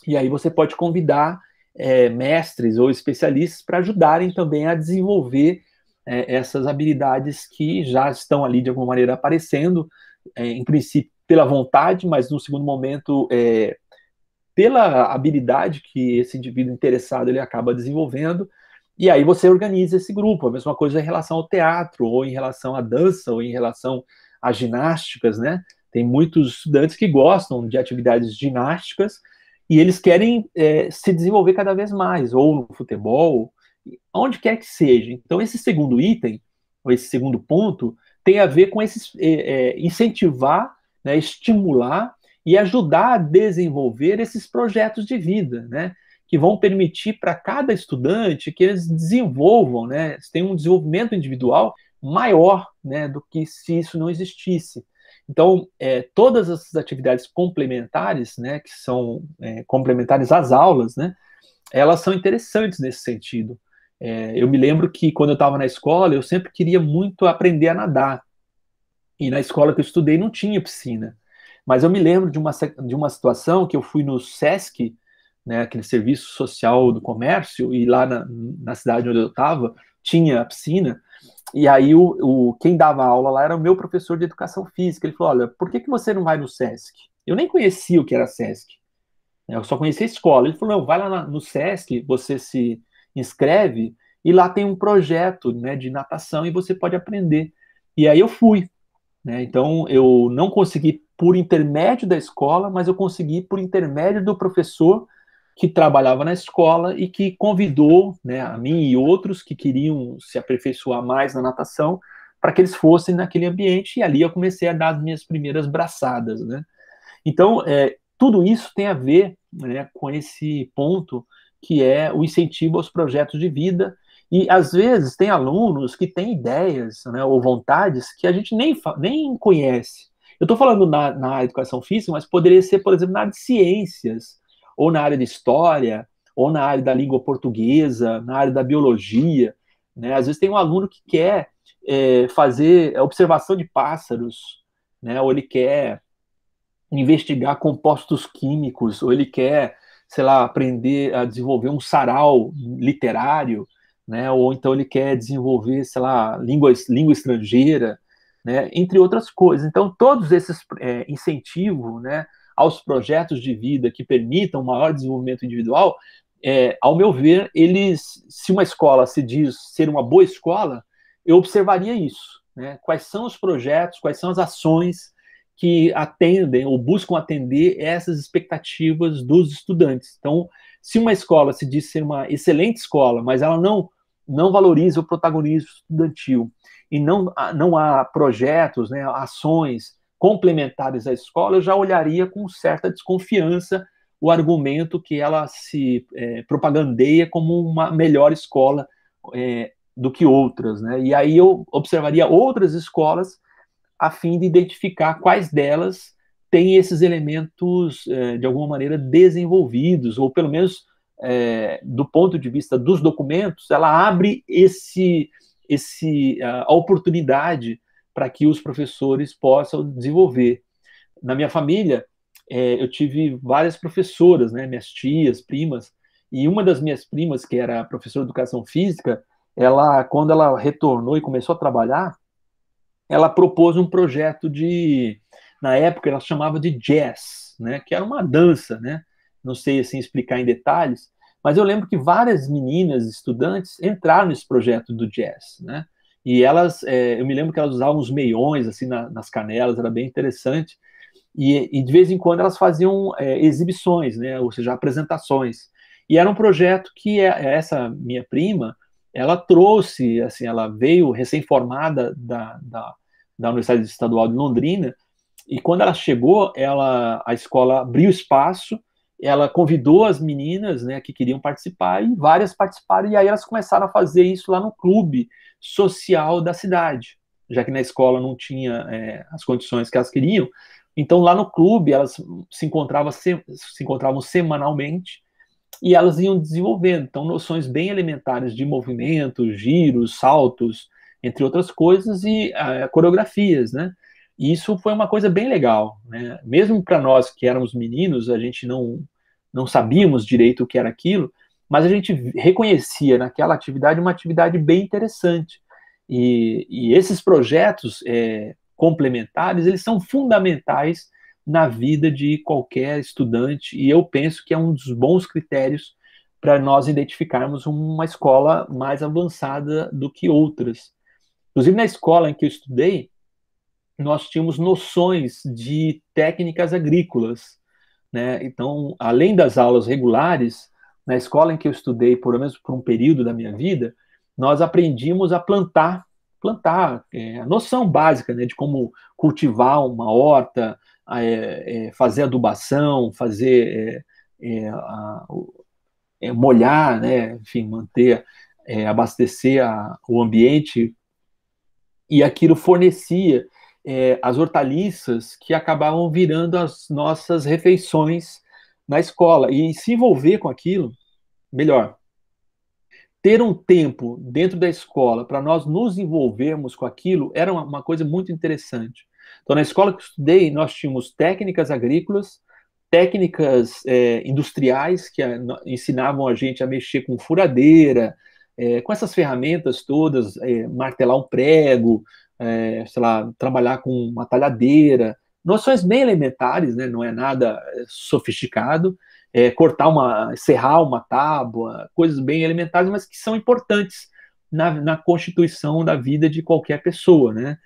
E aí você pode convidar é, mestres ou especialistas para ajudarem também a desenvolver é, essas habilidades que já estão ali de alguma maneira aparecendo, é, em princípio pela vontade, mas no segundo momento é, pela habilidade que esse indivíduo interessado ele acaba desenvolvendo. E aí você organiza esse grupo. A mesma coisa em relação ao teatro, ou em relação à dança, ou em relação às ginásticas, né? Tem muitos estudantes que gostam de atividades ginásticas, e eles querem é, se desenvolver cada vez mais, ou no futebol, onde quer que seja. Então, esse segundo item, ou esse segundo ponto, tem a ver com esses, é, é, incentivar, né, estimular e ajudar a desenvolver esses projetos de vida, né? que vão permitir para cada estudante que eles desenvolvam, né, tenham um desenvolvimento individual maior, né, do que se isso não existisse. Então, é, todas essas atividades complementares, né, que são é, complementares às aulas, né, elas são interessantes nesse sentido. É, eu me lembro que quando eu estava na escola, eu sempre queria muito aprender a nadar. E na escola que eu estudei não tinha piscina. Mas eu me lembro de uma, de uma situação que eu fui no SESC, né, aquele serviço social do comércio, e lá na, na cidade onde eu estava, tinha a piscina, e aí o, o, quem dava aula lá era o meu professor de educação física. Ele falou: olha, por que, que você não vai no SESC? Eu nem conhecia o que era SESC. É, eu só conhecia a escola. Ele falou: não, vai lá no SESC, você se inscreve e lá tem um projeto né, de natação e você pode aprender. E aí eu fui. Né? Então eu não consegui por intermédio da escola, mas eu consegui por intermédio do professor que trabalhava na escola e que convidou né, a mim e outros que queriam se aperfeiçoar mais na natação para que eles fossem naquele ambiente e ali eu comecei a dar as minhas primeiras braçadas, né? Então é, tudo isso tem a ver né, com esse ponto que é o incentivo aos projetos de vida e às vezes tem alunos que têm ideias né, ou vontades que a gente nem, nem conhece. Eu estou falando na, na educação física, mas poderia ser, por exemplo, na área de ciências, ou na área de história, ou na área da língua portuguesa, na área da biologia. Né? Às vezes tem um aluno que quer é, fazer observação de pássaros, né? ou ele quer investigar compostos químicos, ou ele quer, sei lá, aprender a desenvolver um sarau literário, né? ou então ele quer desenvolver, sei lá, língua, língua estrangeira, né? entre outras coisas. Então, todos esses é, incentivos, né? aos projetos de vida que permitam maior desenvolvimento individual, é, ao meu ver, eles, se uma escola se diz ser uma boa escola, eu observaria isso. Né? Quais são os projetos, quais são as ações que atendem ou buscam atender essas expectativas dos estudantes. Então, se uma escola se diz ser uma excelente escola, mas ela não não valoriza o protagonismo estudantil e não não há projetos, né, ações complementares à escola, eu já olharia com certa desconfiança o argumento que ela se é, propagandeia como uma melhor escola é, do que outras, né? E aí eu observaria outras escolas a fim de identificar quais delas têm esses elementos é, de alguma maneira desenvolvidos ou pelo menos é, do ponto de vista dos documentos, ela abre esse, esse a oportunidade para que os professores possam desenvolver. Na minha família, é, eu tive várias professoras, né, minhas tias, primas, e uma das minhas primas, que era professora de educação física, ela, quando ela retornou e começou a trabalhar, ela propôs um projeto de, na época ela chamava de jazz, né, que era uma dança, né, não sei assim explicar em detalhes, mas eu lembro que várias meninas estudantes entraram nesse projeto do jazz, né, e elas, é, eu me lembro que elas usavam uns meiões assim na, nas canelas, era bem interessante. E, e, de vez em quando elas faziam é, exibições, né, ou seja, apresentações. E era um projeto que é, é, essa minha prima, ela trouxe, assim, ela veio recém-formada da, da, da Universidade Estadual de Londrina, e quando ela chegou, ela, a escola abriu espaço ela convidou as meninas né, que queriam participar e várias participaram, e aí elas começaram a fazer isso lá no clube social da cidade, já que na escola não tinha é, as condições que elas queriam. Então, lá no clube, elas se encontravam, se, se encontravam semanalmente e elas iam desenvolvendo. Então, noções bem elementares de movimentos, giros, saltos, entre outras coisas, e é, coreografias, né? E isso foi uma coisa bem legal, né? Mesmo para nós que éramos meninos, a gente não não sabíamos direito o que era aquilo, mas a gente reconhecia naquela atividade uma atividade bem interessante. E, e esses projetos é, complementares, eles são fundamentais na vida de qualquer estudante, e eu penso que é um dos bons critérios para nós identificarmos uma escola mais avançada do que outras. Inclusive, na escola em que eu estudei, nós tínhamos noções de técnicas agrícolas, né? Então, além das aulas regulares, na escola em que eu estudei, pelo menos por um período da minha vida, nós aprendimos a plantar, plantar, é, a noção básica né, de como cultivar uma horta, é, é, fazer adubação, fazer é, é, a, molhar, né, enfim, manter, abastecer a, o ambiente, e aquilo fornecia é, as hortaliças que acabavam virando as nossas refeições na escola e se envolver com aquilo, melhor. Ter um tempo dentro da escola para nós nos envolvermos com aquilo era uma, coisa muito interessante. Então, na escola que eu estudei, nós tínhamos técnicas agrícolas, técnicas é, industriais que a, ensinavam a gente a mexer com furadeira, é, com essas ferramentas todas, é, martelar um prego, é, sei lá, trabalhar com uma talhadeira, noções bem elementares, né? Não é nada é, sofisticado. É, cortar uma, serrar uma tábua, coisas bem elementares, mas que são importantes na, na constituição da vida de qualquer pessoa, né?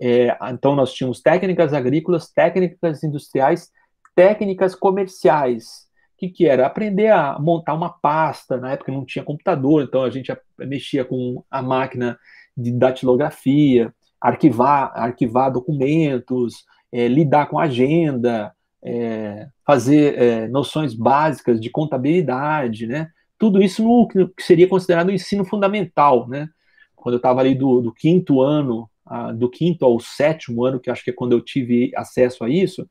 É, então nós tínhamos técnicas agrícolas, técnicas industriais, técnicas comerciais. O que, que era? Aprender a montar uma pasta. Na época não tinha computador, então a gente mexia com a máquina de datilografia, arquivar, arquivar documentos, é, lidar com agenda, é, fazer é, noções básicas de contabilidade, né? Tudo isso no que seria considerado um ensino fundamental, né? Quando eu estava ali do, do, quinto ano, a, do quinto ao sétimo ano, que acho que é quando eu tive acesso a isso,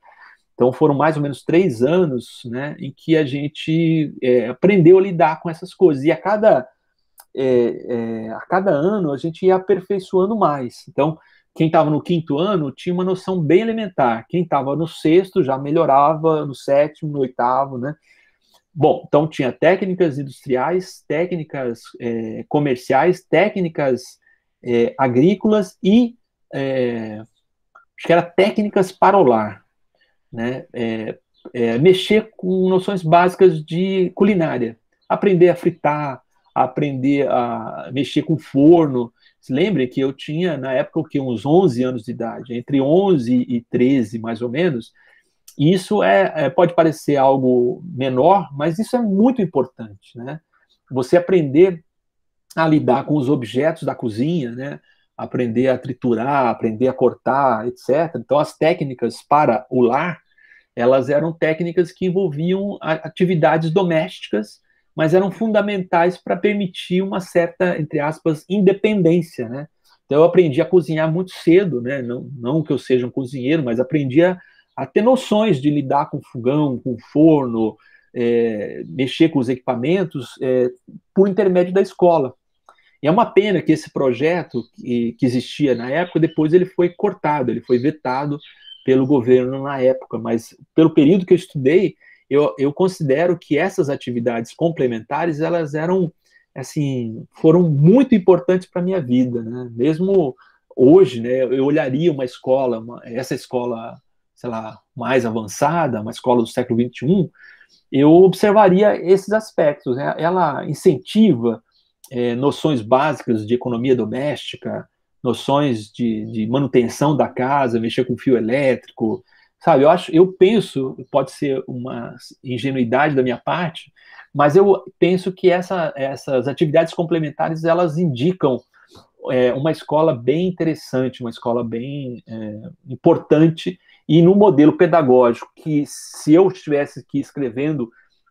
então foram mais ou menos três anos, né, em que a gente é, aprendeu a lidar com essas coisas. E a cada é, é, a cada ano a gente ia aperfeiçoando mais. Então, quem estava no quinto ano tinha uma noção bem elementar. Quem estava no sexto já melhorava, no sétimo, no oitavo, né? Bom, então tinha técnicas industriais, técnicas é, comerciais, técnicas é, agrícolas e é, acho que era técnicas para o lar, né? É, é, mexer com noções básicas de culinária, aprender a fritar, aprender a mexer com forno. Se lembre que eu tinha, na época, o que, uns 11 anos de idade, entre 11 e 13, mais ou menos. isso é, é, pode parecer algo menor, mas isso é muito importante, né? Você aprender a lidar com os objetos da cozinha, né? Aprender a triturar, aprender a cortar, etc. Então, as técnicas para o lar, elas eram técnicas que envolviam atividades domésticas mas eram fundamentais para permitir uma certa, entre aspas, independência, né? Então eu aprendi a cozinhar muito cedo, né? Não, não que eu seja um cozinheiro, mas aprendi a, a ter noções de lidar com fogão, com forno, é, mexer com os equipamentos é, por intermédio da escola. E é uma pena que esse projeto que, que existia na época, depois ele foi cortado, ele foi vetado pelo governo na época, mas pelo período que eu estudei, eu, eu considero que essas atividades complementares, elas eram, assim, foram muito importantes para a minha vida, né? Mesmo hoje, né, eu olharia uma escola, uma, essa escola, sei lá, mais avançada, uma escola do século XXI, eu observaria esses aspectos. Né? Ela incentiva é, noções básicas de economia doméstica, noções de, de, manutenção da casa, mexer com fio elétrico, Sabe, eu acho, eu penso, pode ser uma ingenuidade da minha parte, mas eu penso que essa, essas atividades complementares elas indicam é, uma escola bem interessante, uma escola bem é, importante e no modelo pedagógico que se eu estivesse aqui escrevendo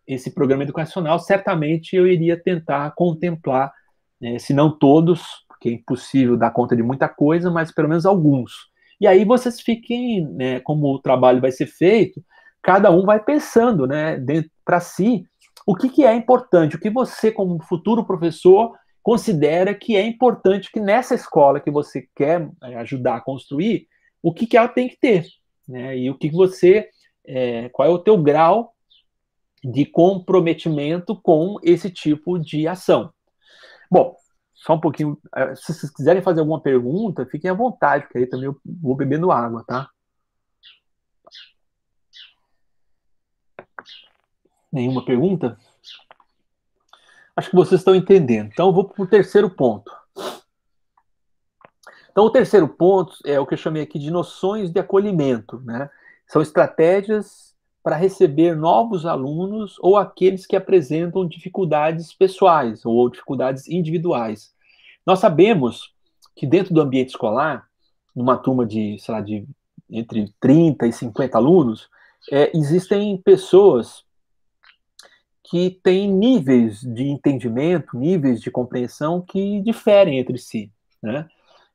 esse programa educacional, certamente eu iria tentar contemplar, né, se não todos, porque é impossível dar conta de muita coisa, mas pelo menos alguns. E aí vocês fiquem, né, como o trabalho vai ser feito, cada um vai pensando, né, para si, o que, que é importante, o que você, como futuro professor, considera que é importante que nessa escola que você quer é, ajudar a construir, o que, que ela tem que ter, né? E o que você, é, qual é o teu grau de comprometimento com esse tipo de ação. Bom, só um pouquinho. É, se vocês quiserem fazer alguma pergunta, fiquem à vontade, porque aí também eu vou bebendo água, tá? Nenhuma pergunta? Acho que vocês estão entendendo. Então, eu vou para o terceiro ponto. Então, o terceiro ponto é o que eu chamei aqui de noções de acolhimento, né? São estratégias para receber novos alunos ou aqueles que apresentam dificuldades pessoais ou dificuldades individuais. Nós sabemos que dentro do ambiente escolar, numa turma de, sei lá, de entre 30 e 50 alunos, é, existem pessoas que têm níveis de entendimento, níveis de compreensão que diferem entre si, né?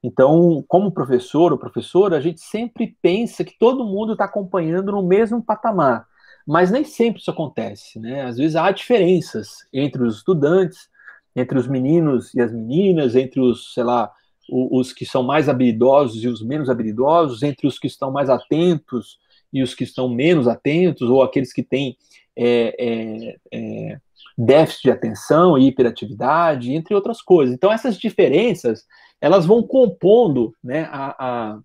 Então, como professor ou professora, a gente sempre pensa que todo mundo está acompanhando no mesmo patamar, mas nem sempre isso acontece, né? Às vezes há diferenças entre os estudantes, entre os meninos e as meninas, entre os, sei lá, os, os que são mais habilidosos e os menos habilidosos, entre os que estão mais atentos e os que estão menos atentos, ou aqueles que têm é, é, é, déficit de atenção e hiperatividade, entre outras coisas. Então, essas diferenças elas vão compondo né, a, a,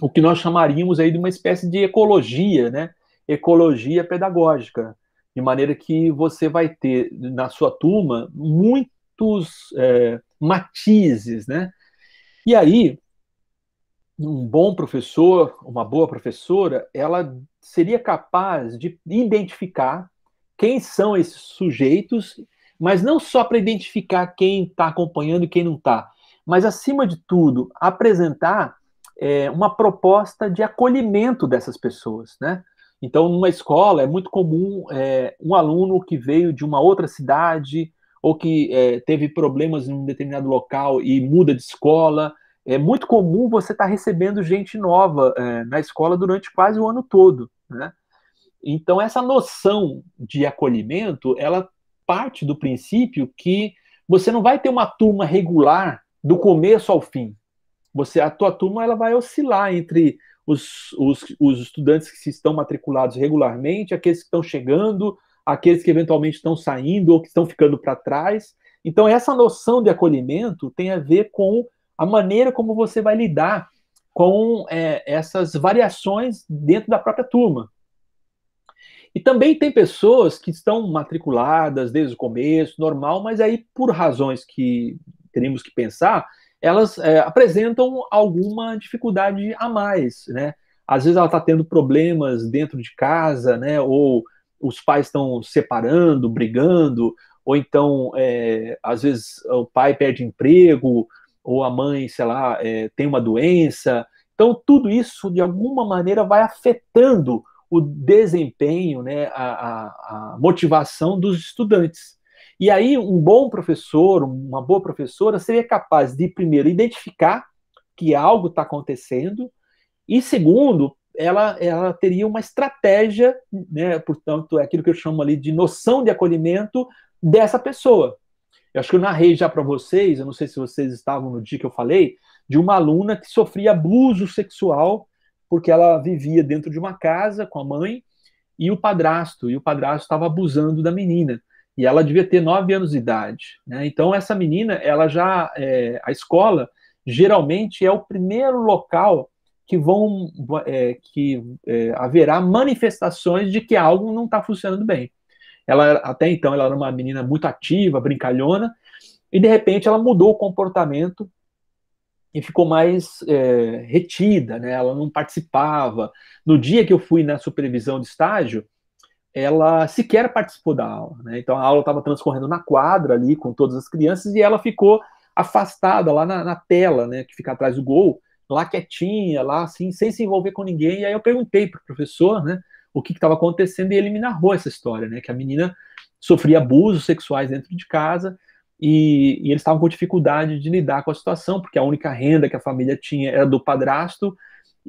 o que nós chamaríamos aí de uma espécie de ecologia, né, ecologia pedagógica, de maneira que você vai ter na sua turma muitos é, matizes, né? E aí, um bom professor, uma boa professora, ela seria capaz de identificar quem são esses sujeitos, mas não só para identificar quem está acompanhando e quem não está, mas, acima de tudo, apresentar é, uma proposta de acolhimento dessas pessoas, né? Então, numa escola, é muito comum é, um aluno que veio de uma outra cidade ou que é, teve problemas em um determinado local e muda de escola. É muito comum você estar tá recebendo gente nova é, na escola durante quase o ano todo, né? Então, essa noção de acolhimento, ela parte do princípio que você não vai ter uma turma regular do começo ao fim. Você, a tua turma ela vai oscilar entre os, os, os estudantes que se estão matriculados regularmente, aqueles que estão chegando, aqueles que eventualmente estão saindo ou que estão ficando para trás. Então, essa noção de acolhimento tem a ver com a maneira como você vai lidar com é, essas variações dentro da própria turma. E também tem pessoas que estão matriculadas desde o começo, normal, mas aí por razões que teríamos que pensar, elas é, apresentam alguma dificuldade a mais, né? Às vezes ela está tendo problemas dentro de casa, né? Ou os pais estão separando, brigando, ou então é, às vezes o pai perde emprego, ou a mãe, sei lá, é, tem uma doença. Então tudo isso de alguma maneira vai afetando o desempenho, né? a, a, a motivação dos estudantes. E aí, um bom professor, uma boa professora, seria capaz de, primeiro, identificar que algo está acontecendo, e, segundo, ela, ela teria uma estratégia, né, portanto, é aquilo que eu chamo ali de noção de acolhimento dessa pessoa. Eu acho que eu narrei já para vocês, eu não sei se vocês estavam no dia que eu falei, de uma aluna que sofria abuso sexual porque ela vivia dentro de uma casa com a mãe e o padrasto, e o padrasto estava abusando da menina. E ela devia ter nove anos de idade. Né? Então, essa menina, ela já. É, a escola geralmente é o primeiro local que vão é, que é, haverá manifestações de que algo não está funcionando bem. Ela até então ela era uma menina muito ativa, brincalhona, e de repente ela mudou o comportamento e ficou mais é, retida, né? Ela não participava. No dia que eu fui na supervisão de estágio, ela sequer participou da aula. Né? Então a aula estava transcorrendo na quadra ali com todas as crianças e ela ficou afastada lá na, na, tela, né, que fica atrás do gol, lá quietinha, lá assim, sem se envolver com ninguém. E aí eu perguntei para o professor, né, o que estava acontecendo e ele me narrou essa história, né, que a menina sofria abusos sexuais dentro de casa e, e eles estavam com dificuldade de lidar com a situação, porque a única renda que a família tinha era do padrasto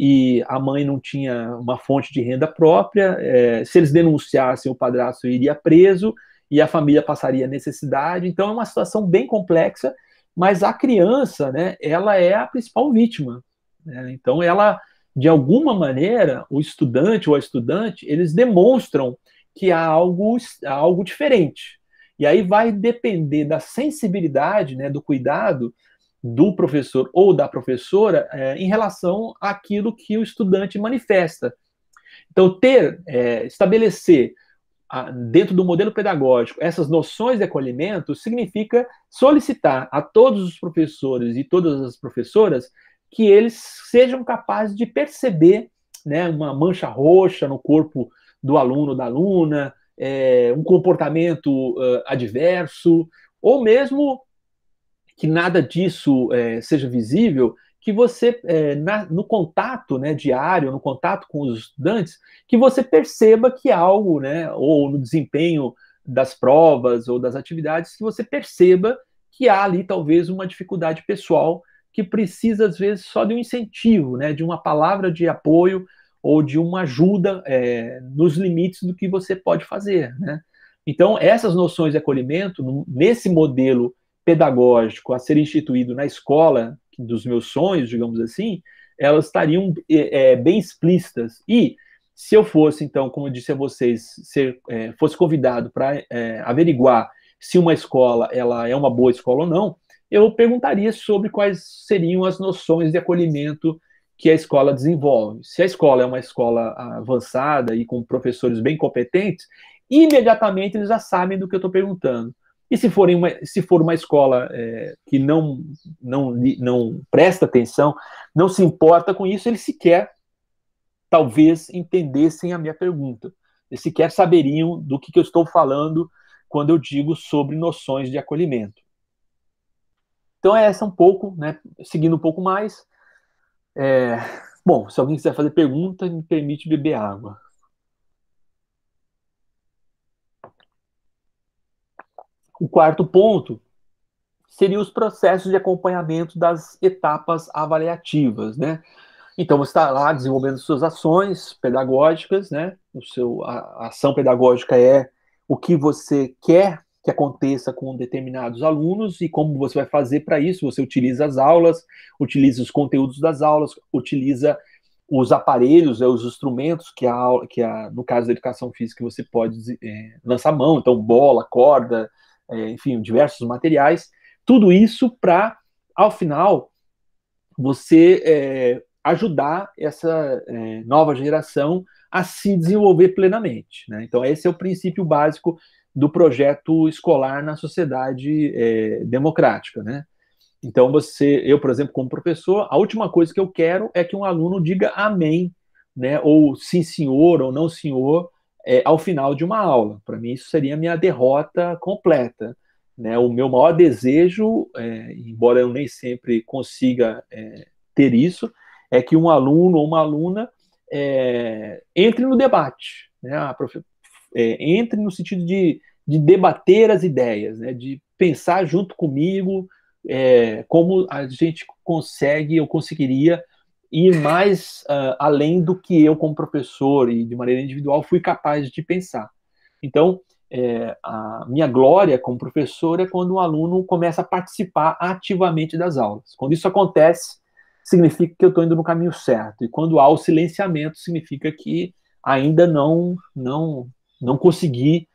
e a mãe não tinha uma fonte de renda própria. É, se eles denunciassem, o padrasto iria preso e a família passaria necessidade. Então é uma situação bem complexa, mas a criança, né, ela é a principal vítima. Né? Então ela, de alguma maneira, o estudante ou a estudante, eles demonstram que há algo, há algo diferente. E aí vai depender da sensibilidade, né, do cuidado do professor ou da professora é, em relação àquilo que o estudante manifesta. Então, ter, é, estabelecer a, dentro do modelo pedagógico essas noções de acolhimento significa solicitar a todos os professores e todas as professoras que eles sejam capazes de perceber né, uma mancha roxa no corpo do aluno, da aluna, é, um comportamento uh, adverso, ou mesmo que nada disso é, seja visível, que você, é, na, no contato né, diário, no contato com os estudantes, que você perceba que algo, né, ou no desempenho das provas ou das atividades, que você perceba que há ali talvez uma dificuldade pessoal que precisa, às vezes, só de um incentivo, né, de uma palavra de apoio ou de uma ajuda é, nos limites do que você pode fazer. Né? Então, essas noções de acolhimento, nesse modelo pedagógico a ser instituído na escola dos meus sonhos, digamos assim, elas estariam é, é, bem explícitas. E se eu fosse, então, como eu disse a vocês, ser, é, fosse convidado para é, averiguar se uma escola ela é uma boa escola ou não, eu perguntaria sobre quais seriam as noções de acolhimento que a escola desenvolve. Se a escola é uma escola avançada e com professores bem competentes, imediatamente eles já sabem do que eu estou perguntando. E se for, uma, se for uma escola é, que não, não, não presta atenção, não se importa com isso, eles sequer talvez entendessem a minha pergunta. Eles sequer saberiam do que, que eu estou falando quando eu digo sobre noções de acolhimento. Então é essa um pouco, né? Seguindo um pouco mais. É, bom, se alguém quiser fazer pergunta, me permite beber água. O quarto ponto seria os processos de acompanhamento das etapas avaliativas, né? Então você está lá desenvolvendo suas ações pedagógicas, né? O seu a, a ação pedagógica é o que você quer que aconteça com determinados alunos e como você vai fazer para isso. Você utiliza as aulas, utiliza os conteúdos das aulas, utiliza os aparelhos, né? os instrumentos que a aula, que a, no caso da educação física você pode é, lançar mão, então bola, corda, é, enfim, diversos materiais, tudo isso para, ao final, você é, ajudar essa é, nova geração a se desenvolver plenamente. Né? Então, esse é o princípio básico do projeto escolar na sociedade é, democrática, né? Então você, eu por exemplo, como professor, a última coisa que eu quero é que um aluno diga amém, né? Ou sim senhor ou não senhor é, ao final de uma aula. Para mim, isso seria a minha derrota completa. Né? O meu maior desejo, é, embora eu nem sempre consiga é, ter isso, é que um aluno ou uma aluna é, entre no debate, né? prof... É, entre no sentido de, de debater as ideias, né? de pensar junto comigo é, como a gente consegue, eu conseguiria e mais uh, além do que eu, como professor e de maneira individual, fui capaz de pensar. Então, é, a minha glória como professor é quando um aluno começa a participar ativamente das aulas. Quando isso acontece, significa que eu estou indo no caminho certo. E quando há o silenciamento, significa que ainda não não não consegui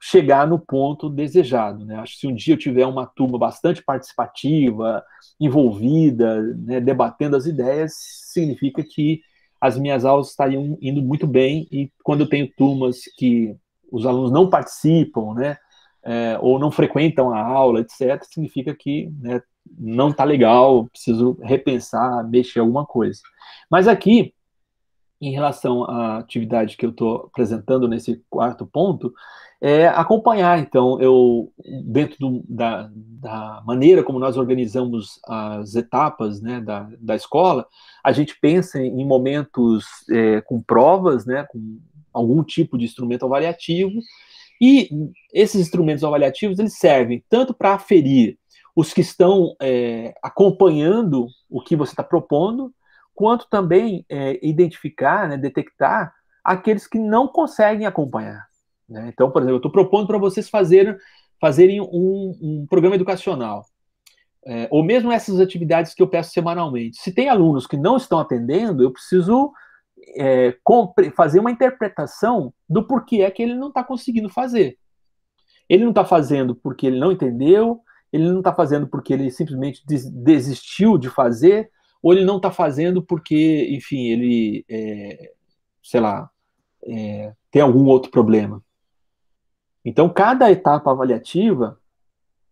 chegar no ponto desejado. Né? Acho que se um dia eu tiver uma turma bastante participativa, envolvida, né, debatendo as ideias, significa que as minhas aulas estariam indo muito bem. E quando eu tenho turmas que os alunos não participam, né, é, ou não frequentam a aula, etc., significa que né, não está legal, preciso repensar, mexer alguma coisa. Mas aqui, em relação à atividade que eu estou apresentando nesse quarto ponto, é acompanhar, então, eu, dentro do, da, da, maneira como nós organizamos as etapas né, da, da escola, a gente pensa em momentos é, com provas, né, com algum tipo de instrumento avaliativo, e esses instrumentos avaliativos, eles servem tanto para aferir os que estão é, acompanhando o que você está propondo, quanto também é, identificar, né, detectar aqueles que não conseguem acompanhar. Né? Então, por exemplo, eu estou propondo para vocês fazer, fazerem um, um programa educacional, é, ou mesmo essas atividades que eu peço semanalmente. Se tem alunos que não estão atendendo, eu preciso é, fazer uma interpretação do porquê é que ele não está conseguindo fazer. Ele não está fazendo porque ele não entendeu, ele não está fazendo porque ele simplesmente des desistiu de fazer, ou ele não está fazendo porque, enfim, ele, é, sei lá, é, tem algum outro problema. Então, cada etapa avaliativa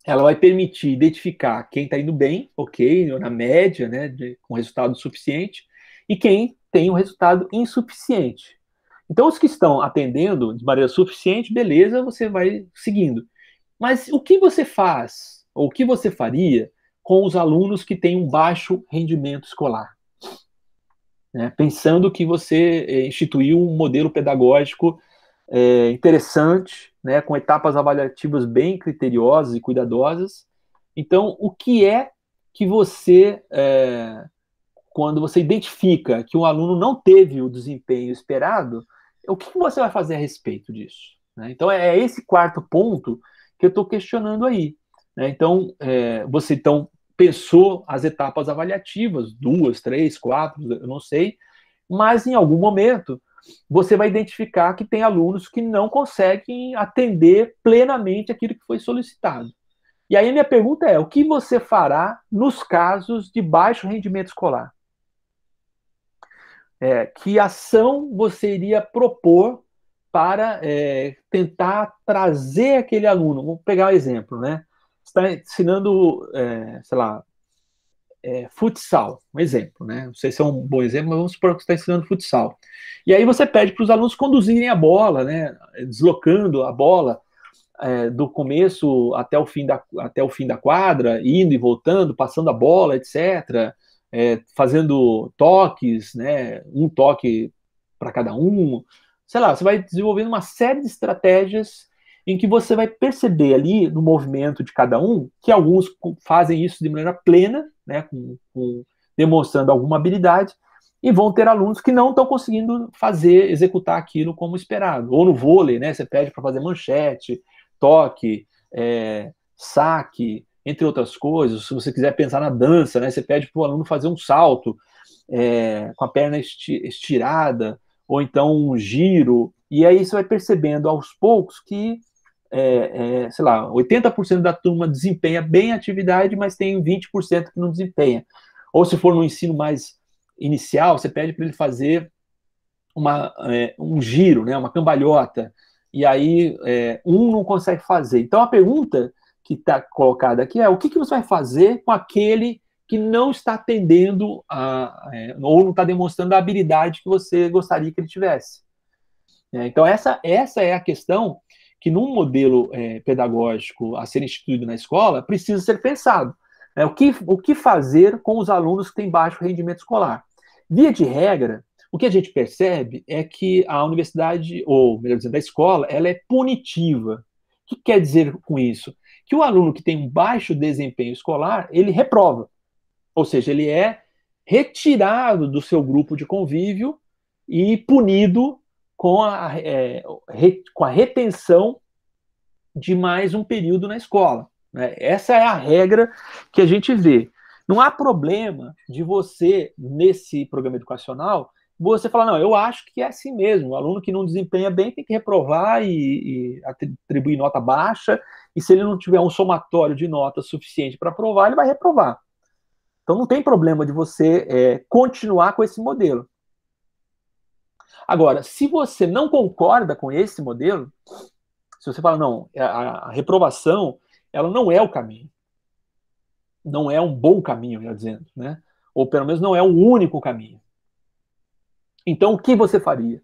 ela vai permitir identificar quem está indo bem, ok, ou na média, né, de, com resultado suficiente, e quem tem um resultado insuficiente. Então, os que estão atendendo de maneira suficiente, beleza, você vai seguindo. Mas o que você faz, ou o que você faria com os alunos que têm um baixo rendimento escolar? Né? Pensando que você eh, instituiu um modelo pedagógico é, interessante, né, com etapas avaliativas bem criteriosas e cuidadosas. Então, o que é que você, é, quando você identifica que um aluno não teve o desempenho esperado, o que você vai fazer a respeito disso? Né? Então, é, é esse quarto ponto que eu estou questionando aí. Né? Então, é, você então pensou as etapas avaliativas, duas, três, quatro, eu não sei, mas em algum momento você vai identificar que tem alunos que não conseguem atender plenamente aquilo que foi solicitado. E aí a minha pergunta é: o que você fará nos casos de baixo rendimento escolar? É, que ação você iria propor para é, tentar trazer aquele aluno? Vamos pegar um exemplo, né? Você está ensinando, é, sei lá, é, futsal, um exemplo, né? Não sei se é um bom exemplo, mas vamos supor que você está ensinando futsal. E aí você pede para os alunos conduzirem a bola, né? Deslocando a bola é, do começo até o, fim da, até o fim da quadra, indo e voltando, passando a bola, etc. É, fazendo toques, né? Um toque para cada um. Sei lá, você vai desenvolvendo uma série de estratégias em que você vai perceber ali no movimento de cada um que alguns fazem isso de maneira plena, né, com, com, demonstrando alguma habilidade, e vão ter alunos que não estão conseguindo fazer, executar aquilo como esperado. Ou no vôlei, né, você pede para fazer manchete, toque, é, saque, entre outras coisas. Se você quiser pensar na dança, né, você pede para o aluno fazer um salto é, com a perna estirada, ou então um giro, e aí você vai percebendo aos poucos que é, é, sei lá, 80% da turma desempenha bem a atividade, mas tem 20% que não desempenha. Ou se for no ensino mais inicial, você pede para ele fazer uma, é, um giro, né, uma cambalhota, e aí é, um não consegue fazer. Então a pergunta que está colocada aqui é o que, que você vai fazer com aquele que não está atendendo a, é, ou não está demonstrando a habilidade que você gostaria que ele tivesse. É, então essa, essa é a questão que num modelo é, pedagógico a ser instituído na escola precisa ser pensado. Né? O, que, o que fazer com os alunos que têm baixo rendimento escolar? Via de regra, o que a gente percebe é que a universidade, ou melhor dizendo, a escola, ela é punitiva. O que quer dizer com isso? Que o aluno que tem um baixo desempenho escolar, ele reprova. Ou seja, ele é retirado do seu grupo de convívio e punido com a, é, re, com a retenção de mais um período na escola. Né? Essa é a regra que a gente vê. Não há problema de você, nesse programa educacional, você falar, não, eu acho que é assim mesmo. O aluno que não desempenha bem tem que reprovar e, e atribuir nota baixa, e se ele não tiver um somatório de notas suficiente para aprovar, ele vai reprovar. Então não tem problema de você é, continuar com esse modelo. Agora, se você não concorda com esse modelo, se você fala, não, é, a, a reprovação, ela não é o caminho. Não é um bom caminho, já dizendo, né? Ou pelo menos não é o único caminho. Então, o que você faria?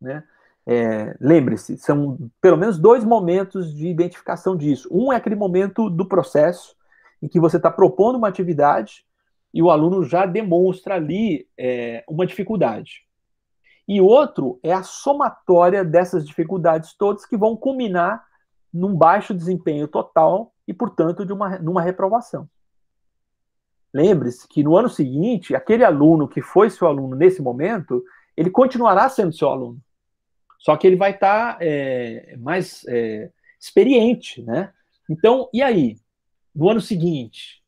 Né? É, Lembre-se, são pelo menos dois momentos de identificação disso. Um é aquele momento do processo, em que você está propondo uma atividade e o aluno já demonstra ali é, uma dificuldade e outro é a somatória dessas dificuldades todas que vão culminar num baixo desempenho total e, portanto, de uma, numa reprovação. Lembre-se que no ano seguinte, aquele aluno que foi seu aluno nesse momento, ele continuará sendo seu aluno. Só que ele vai estar tá, é, mais é, experiente, né? Então, e aí? No ano seguinte,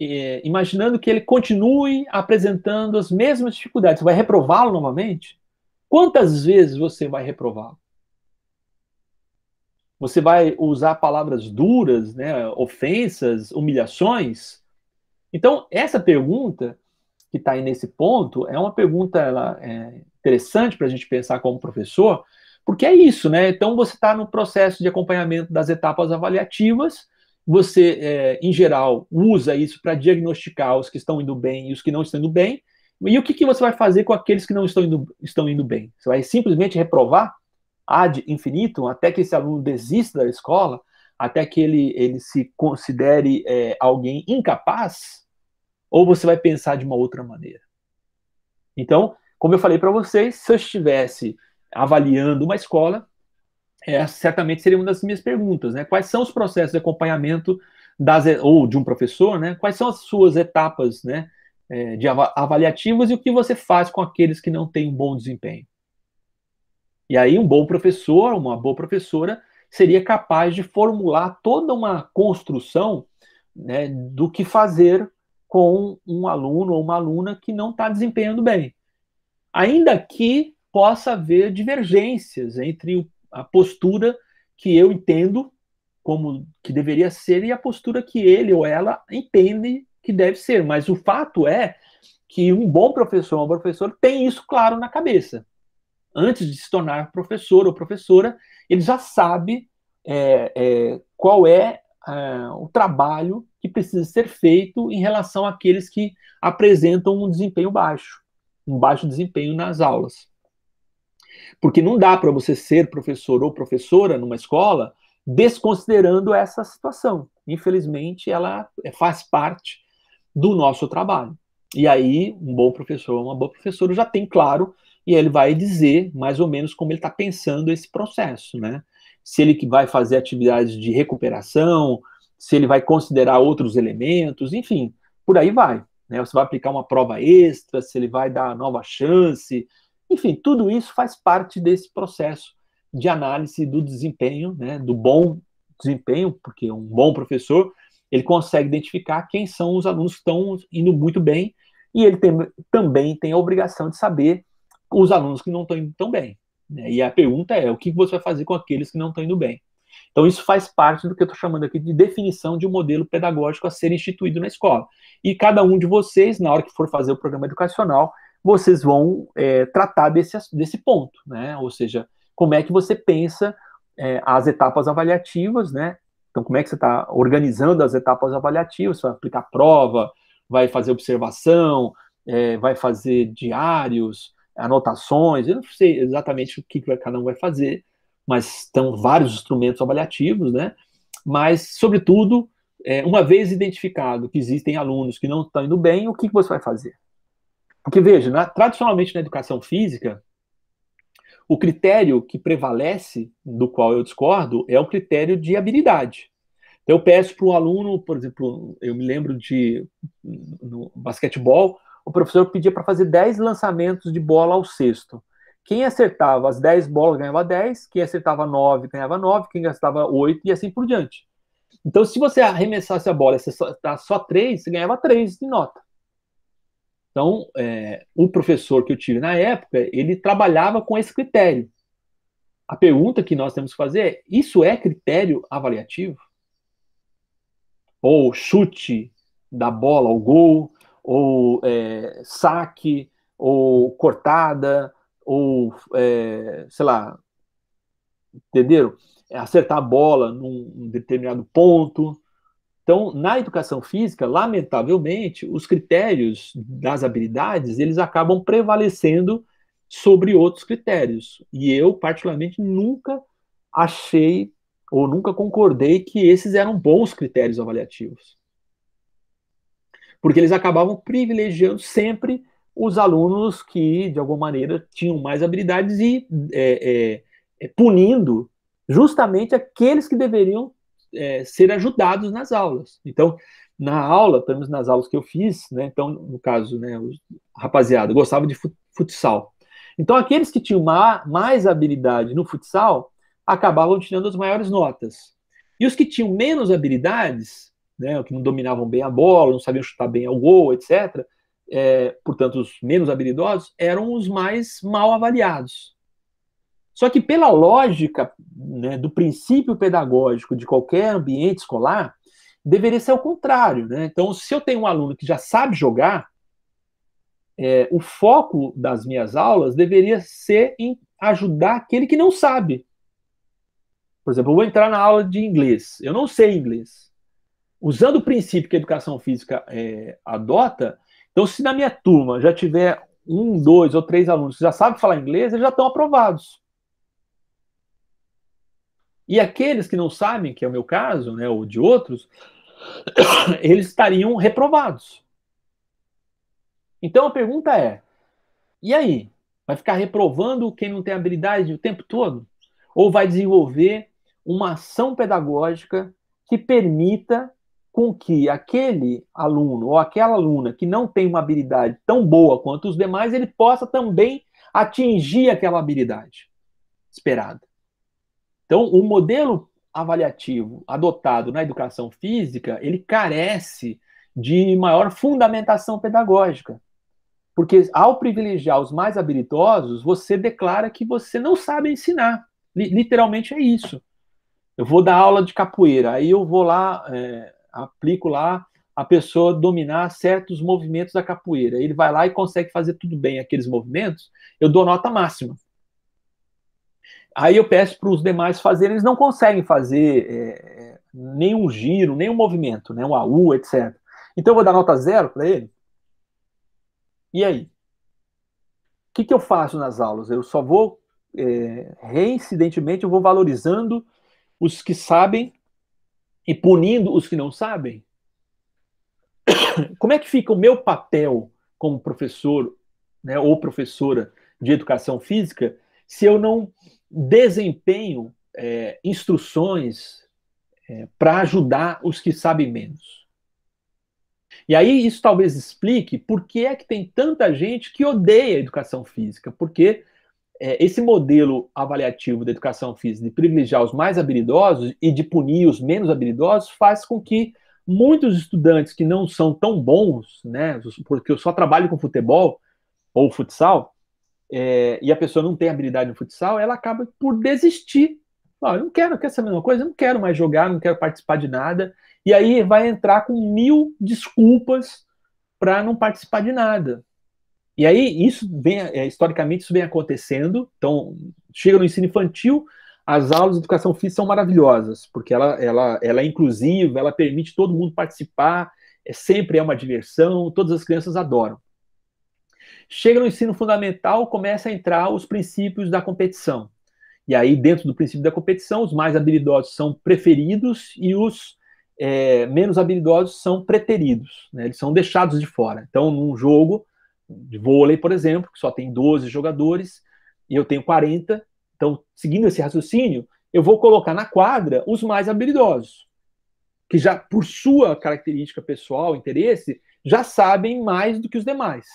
é, imaginando que ele continue apresentando as mesmas dificuldades, você vai reprová-lo novamente? Quantas vezes você vai reprová-lo? Você vai usar palavras duras, né, ofensas, humilhações? Então, essa pergunta que está aí nesse ponto é uma pergunta ela, é, interessante para a gente pensar como professor, porque é isso, né? Então, você está no processo de acompanhamento das etapas avaliativas você, é, em geral, usa isso para diagnosticar os que estão indo bem e os que não estão indo bem. E o que, que você vai fazer com aqueles que não estão indo, estão indo bem? Você vai simplesmente reprovar ad infinitum até que esse aluno desista da escola, até que ele, ele se considere é, alguém incapaz? Ou você vai pensar de uma outra maneira? Então, como eu falei para vocês, se eu estivesse avaliando uma escola, essa é, certamente seria uma das minhas perguntas, né? Quais são os processos de acompanhamento das, ou de um professor, né? Quais são as suas etapas, né? É, de avaliativas e o que você faz com aqueles que não têm um bom desempenho. E aí, um bom professor, uma boa professora, seria capaz de formular toda uma construção né, do que fazer com um aluno ou uma aluna que não está desempenhando bem. Ainda que possa haver divergências entre o a postura que eu entendo como que deveria ser e a postura que ele ou ela entende que deve ser. Mas o fato é que um bom professor ou professor tem isso claro na cabeça. Antes de se tornar professor ou professora, ele já sabe é, é, qual é, é o trabalho que precisa ser feito em relação àqueles que apresentam um desempenho baixo, um baixo desempenho nas aulas. Porque não dá para você ser professor ou professora numa escola desconsiderando essa situação. Infelizmente, ela é, faz parte do nosso trabalho. E aí, um bom professor, uma boa professora já tem claro, e ele vai dizer mais ou menos como ele está pensando esse processo, né? Se ele que vai fazer atividades de recuperação, se ele vai considerar outros elementos, enfim, por aí vai. Né? Você vai aplicar uma prova extra, se ele vai dar nova chance, enfim, tudo isso faz parte desse processo de análise do desempenho, né, do bom desempenho, porque um bom professor ele consegue identificar quem são os alunos que estão indo muito bem e ele tem, também tem a obrigação de saber os alunos que não estão indo tão bem. Né? E a pergunta é o que você vai fazer com aqueles que não estão indo bem. Então, isso faz parte do que eu estou chamando aqui de definição de um modelo pedagógico a ser instituído na escola. E cada um de vocês, na hora que for fazer o programa educacional, vocês vão é, tratar desse, desse ponto, né? Ou seja, como é que você pensa é, as etapas avaliativas, né? Então, como é que você está organizando as etapas avaliativas? Você vai aplicar prova, vai fazer observação, é, vai fazer diários, anotações. Eu não sei exatamente o que cada um vai fazer, mas estão vários instrumentos avaliativos, né? Mas, sobretudo, é, uma vez identificado que existem alunos que não estão indo bem, o que você vai fazer? Porque veja, na, tradicionalmente na educação física, o critério que prevalece, do qual eu discordo, é o critério de habilidade. Então, eu peço para o aluno, por exemplo, eu me lembro de no basquetebol, o professor pedia para fazer 10 lançamentos de bola ao sexto. Quem acertava as 10 bolas ganhava 10, quem acertava 9 ganhava 9, quem acertava 8 e assim por diante. Então, se você arremessasse a bola e acertasse só 3, tá você ganhava 3 de nota. Então, é, o professor que eu tive na época, ele trabalhava com esse critério. A pergunta que nós temos que fazer é: isso é critério avaliativo? Ou chute da bola ao gol, ou é, saque, ou cortada, ou é, sei lá, entenderam? É acertar a bola num determinado ponto. Então, na educação física, lamentavelmente, os critérios das habilidades, eles acabam prevalecendo sobre outros critérios. E eu, particularmente, nunca achei ou nunca concordei que esses eram bons critérios avaliativos. Porque eles acabavam privilegiando sempre os alunos que, de alguma maneira, tinham mais habilidades e é, é, é punindo justamente aqueles que deveriam é, ser ajudados nas aulas. Então, na aula, pelo menos nas aulas que eu fiz, né, então, no caso, né, os, rapaziada, gostava de futsal. Então, aqueles que tinham mais habilidade no futsal acabavam tirando as maiores notas. E os que tinham menos habilidades, né, que não dominavam bem a bola, não sabiam chutar bem ao gol, etc., é, portanto, os menos habilidosos, eram os mais mal avaliados. Só que, pela lógica né, do princípio pedagógico de qualquer ambiente escolar, deveria ser o contrário. Né? Então, se eu tenho um aluno que já sabe jogar, é, o foco das minhas aulas deveria ser em ajudar aquele que não sabe. Por exemplo, eu vou entrar na aula de inglês. Eu não sei inglês. Usando o princípio que a educação física é, adota, então, se na minha turma já tiver um, dois ou três alunos que já sabem falar inglês, eles já estão aprovados. E aqueles que não sabem, que é o meu caso, né, ou de outros, eles estariam reprovados. Então a pergunta é: e aí? Vai ficar reprovando quem não tem habilidade o tempo todo? Ou vai desenvolver uma ação pedagógica que permita com que aquele aluno ou aquela aluna que não tem uma habilidade tão boa quanto os demais, ele possa também atingir aquela habilidade esperada. Então, o modelo avaliativo adotado na educação física, ele carece de maior fundamentação pedagógica. Porque ao privilegiar os mais habilidosos, você declara que você não sabe ensinar. Literalmente é isso. Eu vou dar aula de capoeira, aí eu vou lá, é, aplico lá a pessoa dominar certos movimentos da capoeira. Ele vai lá e consegue fazer tudo bem aqueles movimentos, eu dou nota máxima. Aí eu peço para os demais fazerem, eles não conseguem fazer é, é nenhum giro, nenhum movimento, né? um AU, etc. Então eu vou dar nota zero para ele. E aí? O que, que eu faço nas aulas? Eu só vou, é, reincidentemente, eu vou valorizando os que sabem e punindo os que não sabem? Como é que fica o meu papel como professor né, ou professora de educação física se eu não desempenho, é, instruções é, para ajudar os que sabem menos. E aí isso talvez explique por que é que tem tanta gente que odeia a educação física, porque é, esse modelo avaliativo da educação física de privilegiar os mais habilidosos e de punir os menos habilidosos faz com que muitos estudantes que não são tão bons, né, porque eu só trabalho com futebol ou futsal, é, e a pessoa não tem habilidade no futsal, ela acaba por desistir. Não, eu não quero, quero essa mesma coisa, eu não quero mais jogar, não quero participar de nada. E aí vai entrar com mil desculpas para não participar de nada. E aí isso vem, é, historicamente isso vem acontecendo. Então chega no ensino infantil, as aulas de educação física são maravilhosas, porque ela, ela, ela é inclusiva, ela permite todo mundo participar, é, sempre é uma diversão, todas as crianças adoram. Chega no ensino fundamental, começa a entrar os princípios da competição. E aí, dentro do princípio da competição, os mais habilidosos são preferidos e os é, menos habilidosos são preteridos, né? eles são deixados de fora. Então, num jogo de vôlei, por exemplo, que só tem 12 jogadores e eu tenho 40, então, seguindo esse raciocínio, eu vou colocar na quadra os mais habilidosos, que já, por sua característica pessoal, interesse, já sabem mais do que os demais.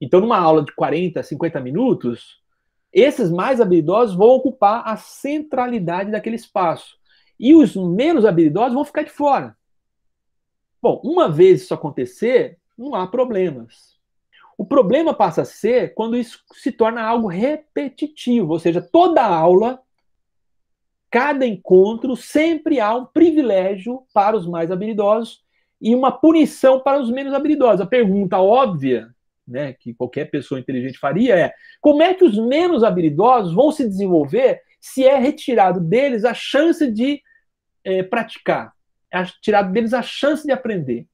Então, numa aula de 40, 50 minutos, esses mais habilidosos vão ocupar a centralidade daquele espaço. E os menos habilidosos vão ficar de fora. Bom, uma vez isso acontecer, não há problemas. O problema passa a ser quando isso se torna algo repetitivo, ou seja, toda aula, cada encontro, sempre há um privilégio para os mais habilidosos e uma punição para os menos habilidosos. A pergunta óbvia né, que qualquer pessoa inteligente faria é: como é que os menos habilidosos vão se desenvolver se é retirado deles a chance de é, praticar, é tirado deles a chance de aprender?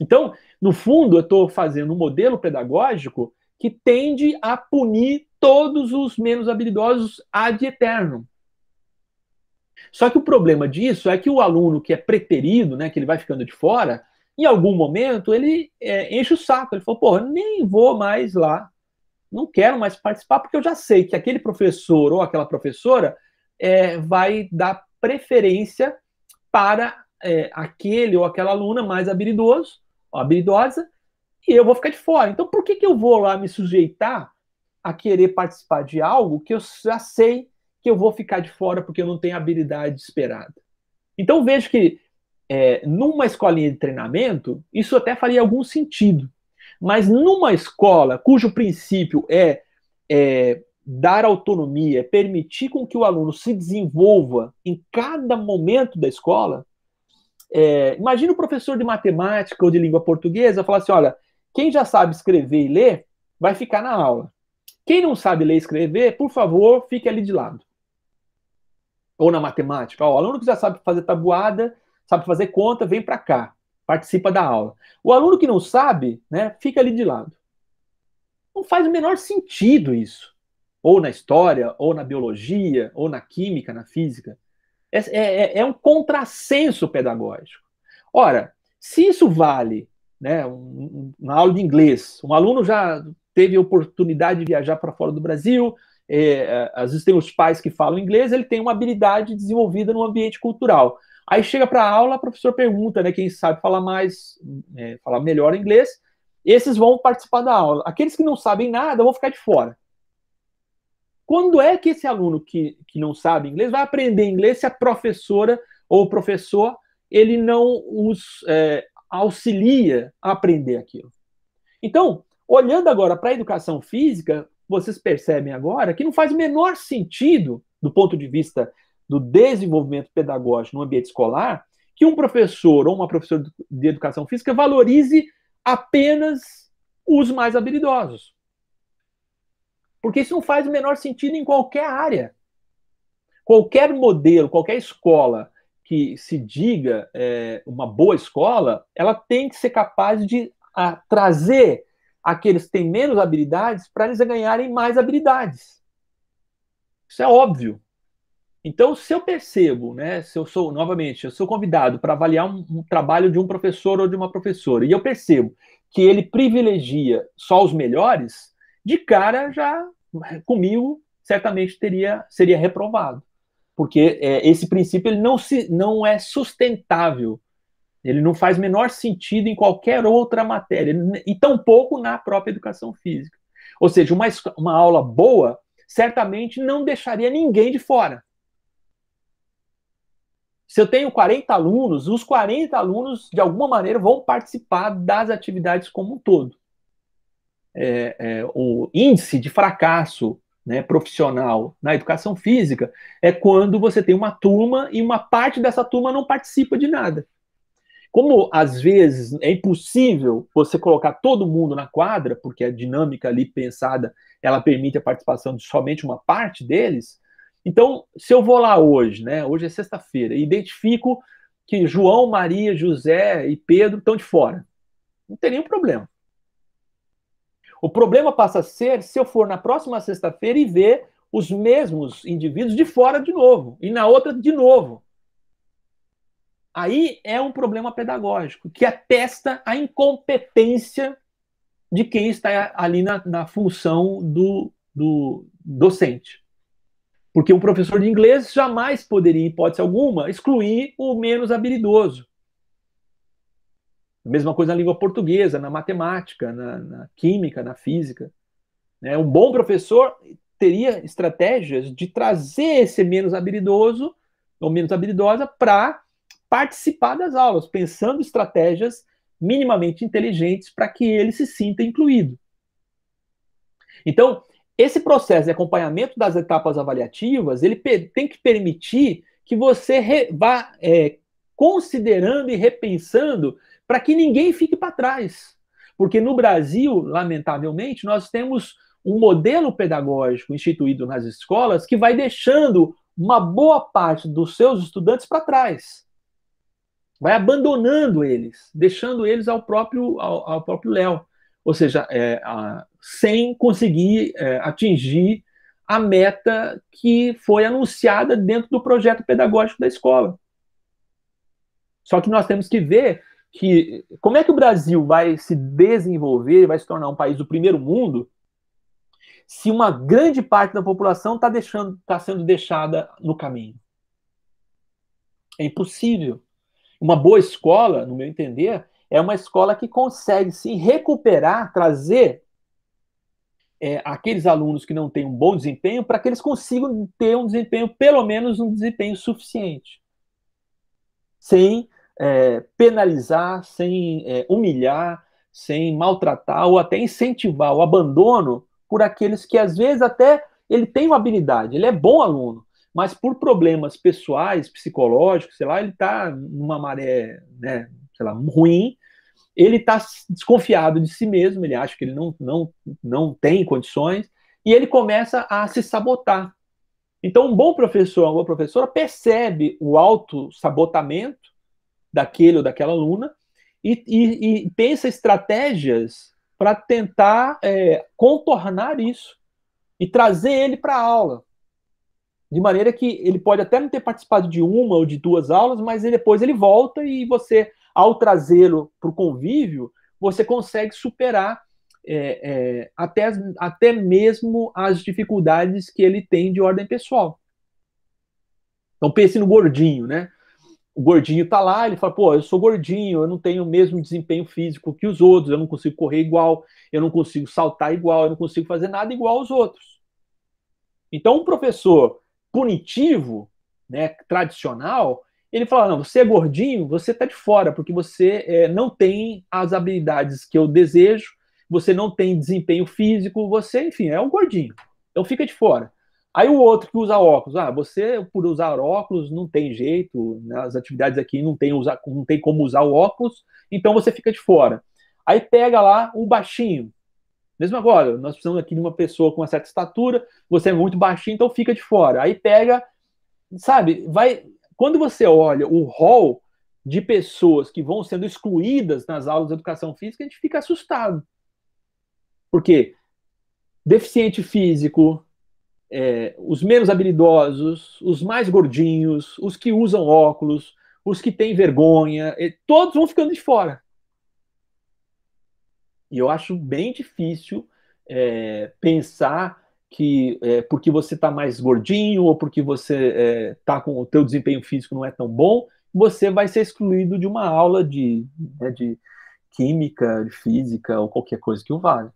Então, no fundo, eu estou fazendo um modelo pedagógico que tende a punir todos os menos habilidosos ad eterno. Só que o problema disso é que o aluno que é preterido, né, que ele vai ficando de fora, em algum momento, ele é, enche o saco. Ele falou, pô, nem vou mais lá. Não quero mais participar, porque eu já sei que aquele professor ou aquela professora é, vai dar preferência para é, aquele ou aquela aluna mais habilidoso, ou habilidosa, e eu vou ficar de fora. Então, por que, que eu vou lá me sujeitar a querer participar de algo que eu já sei que eu vou ficar de fora porque eu não tenho habilidade esperada? Então, vejo que é, numa escolinha de treinamento, isso até faria algum sentido. Mas numa escola cujo princípio é, é dar autonomia, é permitir com que o aluno se desenvolva em cada momento da escola, é, imagina o professor de matemática ou de língua portuguesa falar assim: olha, quem já sabe escrever e ler vai ficar na aula. Quem não sabe ler e escrever, por favor, fique ali de lado. Ou na matemática, o aluno que já sabe fazer tabuada sabe fazer conta, vem para cá, participa da aula. O aluno que não sabe, né, fica ali de lado. Não faz o menor sentido isso. Ou na história, ou na biologia, ou na química, na física. É, é, é, é um contrassenso pedagógico. Ora, se isso vale, né, um, uma aula de inglês, um aluno já teve oportunidade de viajar para fora do Brasil, é, é, às vezes tem os pais que falam inglês, ele tem uma habilidade desenvolvida no ambiente cultural. Aí chega para a aula, o professor pergunta, né? Quem sabe falar mais, é, falar melhor inglês, esses vão participar da aula. Aqueles que não sabem nada vão ficar de fora. Quando é que esse aluno que, que não sabe inglês vai aprender inglês se a professora ou o professor ele não os é, auxilia a aprender aquilo? Então, olhando agora para a educação física, vocês percebem agora que não faz o menor sentido, do ponto de vista do desenvolvimento pedagógico no ambiente escolar, que um professor ou uma professora de educação física valorize apenas os mais habilidosos. Porque isso não faz o menor sentido em qualquer área. Qualquer modelo, qualquer escola que se diga é, uma boa escola, ela tem que ser capaz de a, trazer aqueles que têm menos habilidades para eles ganharem mais habilidades. Isso é óbvio. Então, se eu percebo, né, se eu sou, novamente, eu sou convidado para avaliar um, um, trabalho de um professor ou de uma professora, e eu percebo que ele privilegia só os melhores, de cara já comigo certamente teria seria reprovado, porque é, esse princípio ele não, se, não é sustentável, ele não faz menor sentido em qualquer outra matéria, e tampouco na própria educação física. Ou seja, uma, uma aula boa certamente não deixaria ninguém de fora se eu tenho 40 alunos, os 40 alunos, de alguma maneira, vão participar das atividades como um todo. É, é, o índice de fracasso né, profissional na educação física é quando você tem uma turma e uma parte dessa turma não participa de nada. Como às vezes é impossível você colocar todo mundo na quadra, porque a dinâmica ali pensada ela permite a participação de somente uma parte deles, então, se eu vou lá hoje, né? Hoje é sexta-feira, e identifico que João, Maria, José e Pedro estão de fora. Não tem nenhum problema. O problema passa a ser se eu for na próxima sexta-feira e ver os mesmos indivíduos de fora de novo, e na outra de novo. Aí é um problema pedagógico que atesta a incompetência de quem está ali na, na função do, do docente. Porque um professor de inglês jamais poderia, em hipótese alguma, excluir o menos habilidoso. A mesma coisa na língua portuguesa, na matemática, na, na química, na física. Né? Um bom professor teria estratégias de trazer esse menos habilidoso ou menos habilidosa para participar das aulas, pensando estratégias minimamente inteligentes para que ele se sinta incluído. Então, esse processo de acompanhamento das etapas avaliativas, ele tem que permitir que você vá é, considerando e repensando para que ninguém fique para trás. Porque no Brasil, lamentavelmente, nós temos um modelo pedagógico instituído nas escolas que vai deixando uma boa parte dos seus estudantes para trás. Vai abandonando eles, deixando eles ao próprio ao, ao próprio Léo ou seja, é, a, sem conseguir é, atingir a meta que foi anunciada dentro do projeto pedagógico da escola. Só que nós temos que ver que como é que o Brasil vai se desenvolver, vai se tornar um país do primeiro mundo, se uma grande parte da população está está sendo deixada no caminho. É impossível. Uma boa escola, no meu entender, é uma escola que consegue se recuperar, trazer é, aqueles alunos que não têm um bom desempenho para que eles consigam ter um desempenho, pelo menos um desempenho suficiente, sem é, penalizar, sem é, humilhar, sem maltratar ou até incentivar o abandono por aqueles que às vezes até ele tem uma habilidade, ele é bom aluno, mas por problemas pessoais, psicológicos, sei lá, ele está numa maré né, sei lá, ruim, ele está desconfiado de si mesmo, ele acha que ele não, não, não tem condições, e ele começa a se sabotar. Então, um bom professor, uma boa professora percebe o auto-sabotamento daquele ou daquela aluna e, e, e pensa estratégias para tentar é, contornar isso e trazer ele para a aula. De maneira que ele pode até não ter participado de uma ou de duas aulas, mas depois ele volta e você ao trazê-lo para o convívio, você consegue superar é, é, até, até mesmo as dificuldades que ele tem de ordem pessoal. Então pense no gordinho, né? O gordinho tá lá, ele fala, pô, eu sou gordinho, eu não tenho o mesmo desempenho físico que os outros, eu não consigo correr igual, eu não consigo saltar igual, eu não consigo fazer nada igual aos outros. Então, um professor punitivo, né, tradicional, ele fala: não, você é gordinho, você está de fora, porque você é, não tem as habilidades que eu desejo, você não tem desempenho físico, você, enfim, é um gordinho. Então fica de fora. Aí o outro que usa óculos, ah, você por usar óculos não tem jeito, nas né, atividades aqui não tem, não tem como usar o óculos, então você fica de fora. Aí pega lá o baixinho. Mesmo agora, nós precisamos aqui de uma pessoa com uma certa estatura, você é muito baixinho, então fica de fora. Aí pega, sabe, vai quando você olha o rol de pessoas que vão sendo excluídas nas aulas de educação física, a gente fica assustado. Porque deficiente físico, é, os menos habilidosos, os mais gordinhos, os que usam óculos, os que têm vergonha, todos vão ficando de fora. E eu acho bem difícil é, pensar que é, porque você está mais gordinho ou porque você está é, tá com o teu desempenho físico não é tão bom, você vai ser excluído de uma aula de, né, de química, de física ou qualquer coisa que o valha.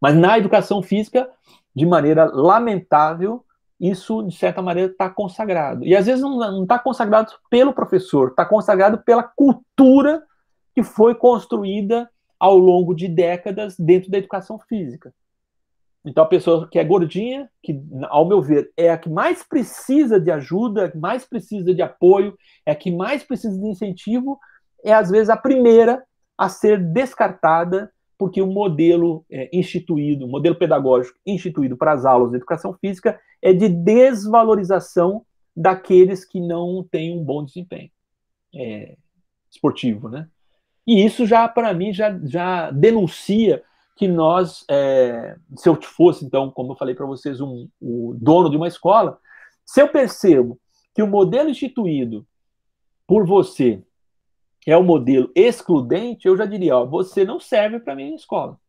Mas na educação física, de maneira lamentável, isso de certa maneira está consagrado. E às vezes não está consagrado pelo professor, está consagrado pela cultura que foi construída ao longo de décadas dentro da educação física. Então, a pessoa que é gordinha, que, ao meu ver, é a que mais precisa de ajuda, mais precisa de apoio, é a que mais precisa de incentivo, é às vezes a primeira a ser descartada, porque o modelo é, instituído, o modelo pedagógico instituído para as aulas de educação física é de desvalorização daqueles que não têm um bom desempenho é, esportivo, né? E isso já, para mim, já, já denuncia que nós, é, se eu fosse, então, como eu falei para vocês, um, o dono de uma escola, se eu percebo que o modelo instituído por você é o um modelo excludente, eu já diria, ó, você não serve para minha escola.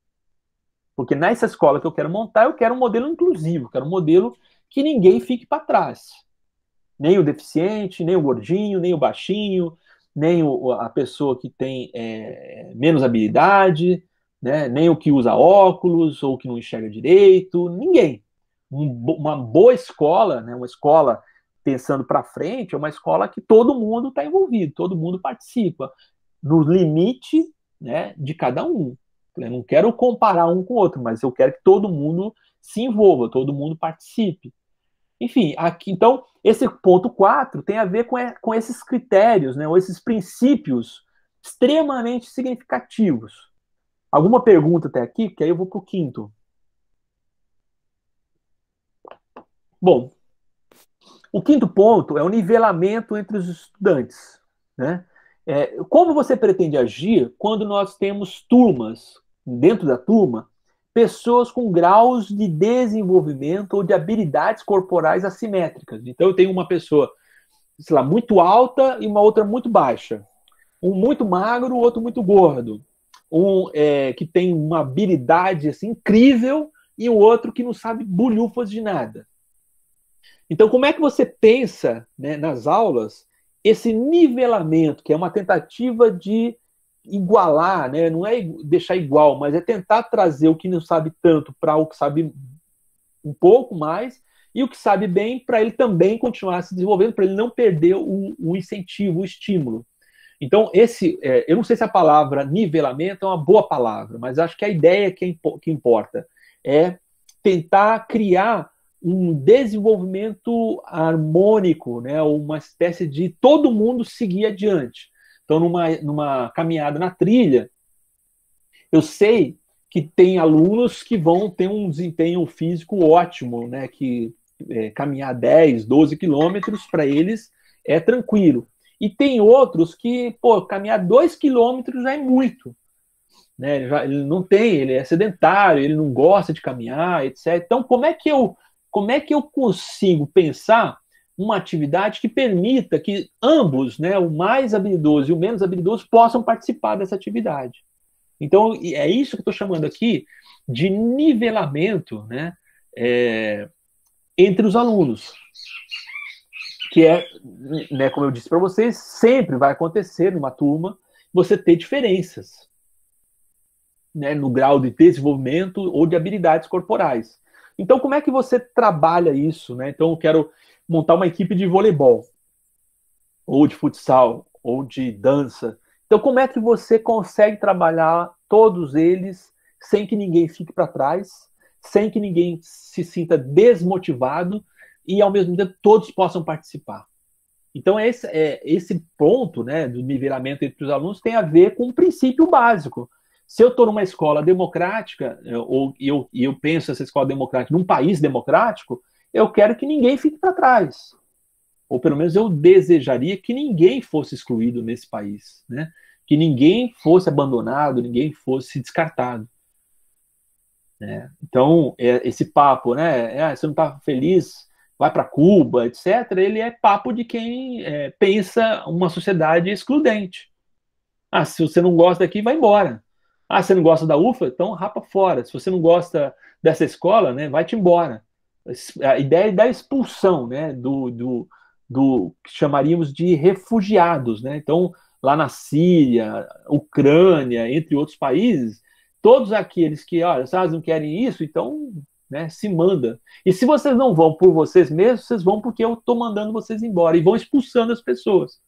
Porque nessa escola que eu quero montar, eu quero um modelo inclusivo, quero um modelo que ninguém fique para trás. Nem o deficiente, nem o gordinho, nem o baixinho, nem o, a pessoa que tem é, menos habilidade, né? Nem o que usa óculos ou que não enxerga direito, ninguém. Um, uma boa escola, né? uma escola pensando para frente, é uma escola que todo mundo está envolvido, todo mundo participa, no limite né, de cada um. Eu não quero comparar um com o outro, mas eu quero que todo mundo se envolva, todo mundo participe. Enfim, aqui, então, esse ponto 4 tem a ver com, é, com esses critérios, né, ou esses princípios extremamente significativos. Alguma pergunta até aqui? Que aí eu vou para o quinto. Bom, o quinto ponto é o nivelamento entre os estudantes. Né? É, como você pretende agir quando nós temos turmas, dentro da turma, pessoas com graus de desenvolvimento ou de habilidades corporais assimétricas? Então, eu tenho uma pessoa, sei lá, muito alta e uma outra muito baixa. Um muito magro, outro muito gordo um é, que tem uma habilidade assim, incrível e o outro que não sabe bolhufas de nada. Então, como é que você pensa né, nas aulas esse nivelamento, que é uma tentativa de igualar, né? não é deixar igual, mas é tentar trazer o que não sabe tanto para o que sabe um pouco mais e o que sabe bem para ele também continuar se desenvolvendo, para ele não perder o, o incentivo, o estímulo. Então, esse, é, eu não sei se a palavra nivelamento é uma boa palavra, mas acho que a ideia que, é, que importa é tentar criar um desenvolvimento harmônico, né? uma espécie de todo mundo seguir adiante. Então, numa, numa caminhada na trilha, eu sei que tem alunos que vão ter um desempenho físico ótimo, né? que é, caminhar 10, 12 quilômetros para eles é tranquilo. E tem outros que, pô, caminhar dois quilômetros já é muito. Né? Ele, já, ele não tem, ele é sedentário, ele não gosta de caminhar, etc. Então, como é que eu, como é que eu consigo pensar uma atividade que permita que ambos, né, o mais habilidoso e o menos habilidoso, possam participar dessa atividade? Então, é isso que eu estou chamando aqui de nivelamento né, é, entre os alunos que é, né, como eu disse para vocês, sempre vai acontecer numa turma você ter diferenças né, no grau de desenvolvimento ou de habilidades corporais. Então, como é que você trabalha isso? Né? Então, eu quero montar uma equipe de voleibol, ou de futsal, ou de dança. Então, como é que você consegue trabalhar todos eles sem que ninguém fique para trás, sem que ninguém se sinta desmotivado e ao mesmo tempo todos possam participar. Então esse, é, esse ponto né, do nivelamento entre os alunos tem a ver com um princípio básico. Se eu estou numa escola democrática, é, ou e eu, eu penso essa escola democrática num país democrático, eu quero que ninguém fique para trás. Ou pelo menos eu desejaria que ninguém fosse excluído nesse país, né? que ninguém fosse abandonado, ninguém fosse descartado. Né? Então, é, esse papo, né? É, ah, você não está feliz vai para Cuba, etc., ele é papo de quem é, pensa uma sociedade excludente. Ah, se você não gosta daqui, vai embora. Ah, você não gosta da UFA? Então rapa fora. Se você não gosta dessa escola, né, vai-te embora. A ideia da expulsão, né, do, do, do que chamaríamos de refugiados, né? Então, lá na Síria, Ucrânia, entre outros países, todos aqueles que, olha, vocês não querem isso, então né? Se manda. E se vocês não vão por vocês mesmos, vocês vão porque eu estou mandando vocês embora e vão expulsando as pessoas.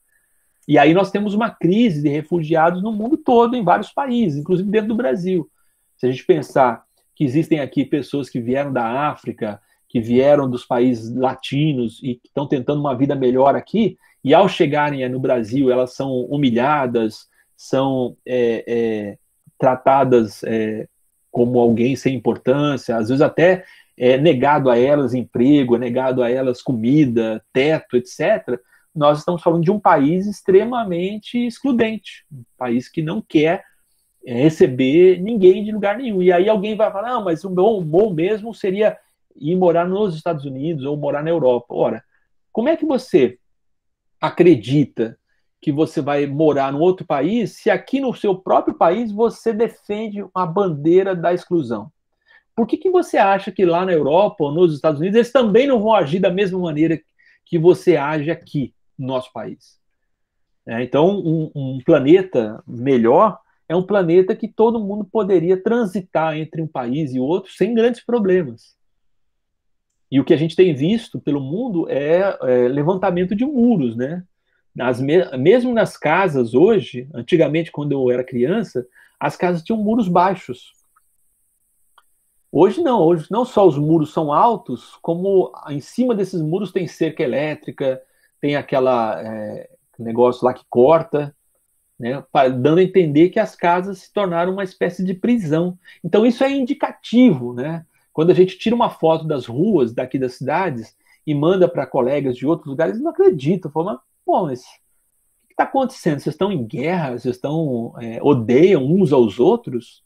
E aí nós temos uma crise de refugiados no mundo todo, em vários países, inclusive dentro do Brasil. Se a gente pensar que existem aqui pessoas que vieram da África, que vieram dos países latinos e que estão tentando uma vida melhor aqui, e ao chegarem no Brasil elas são humilhadas, são é, é, tratadas é, como alguém sem importância, às vezes até é, negado a elas emprego, é negado a elas comida, teto, etc. Nós estamos falando de um país extremamente excludente, um país que não quer é, receber ninguém de lugar nenhum. E aí alguém vai falar, ah, mas o bom mesmo seria ir morar nos Estados Unidos ou morar na Europa. Ora, como é que você acredita que você vai morar no outro país se aqui no seu próprio país você defende uma bandeira da exclusão? Por que, que você acha que lá na Europa ou nos Estados Unidos eles também não vão agir da mesma maneira que você age aqui no nosso país? É, então, um, um planeta melhor é um planeta que todo mundo poderia transitar entre um país e outro sem grandes problemas. E o que a gente tem visto pelo mundo é, é levantamento de muros, né? Nas me mesmo nas casas hoje, antigamente quando eu era criança, as casas tinham muros baixos. Hoje não, hoje não só os muros são altos, como em cima desses muros tem cerca elétrica, tem aquela é, negócio lá que corta, né, dando a entender que as casas se tornaram uma espécie de prisão. Então isso é indicativo, né? Quando a gente tira uma foto das ruas daqui das cidades e manda para colegas de outros lugares, eles não acreditam, falam, pô, mas o que está acontecendo? Vocês estão em guerra? Vocês estão é, odeiam uns aos outros?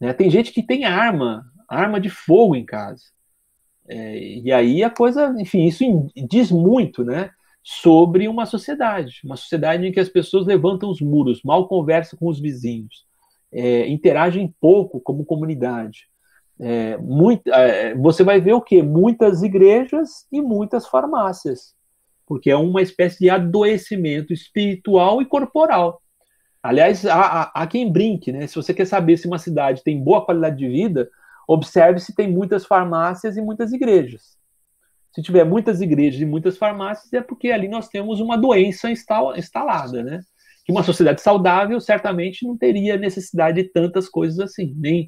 Né? Tem gente que tem arma, arma de fogo em casa. É, e aí a coisa, enfim, isso diz muito, né? Sobre uma sociedade, uma sociedade em que as pessoas levantam os muros, mal conversam com os vizinhos, é, interagem pouco como comunidade. É, muito, é, você vai ver o que? Muitas igrejas e muitas farmácias porque é uma espécie de adoecimento espiritual e corporal. Aliás, há, há, quem brinque, né? Se você quer saber se uma cidade tem boa qualidade de vida, observe se tem muitas farmácias e muitas igrejas. Se tiver muitas igrejas e muitas farmácias, é porque ali nós temos uma doença instalada, né? Que uma sociedade saudável certamente não teria necessidade de tantas coisas assim, nem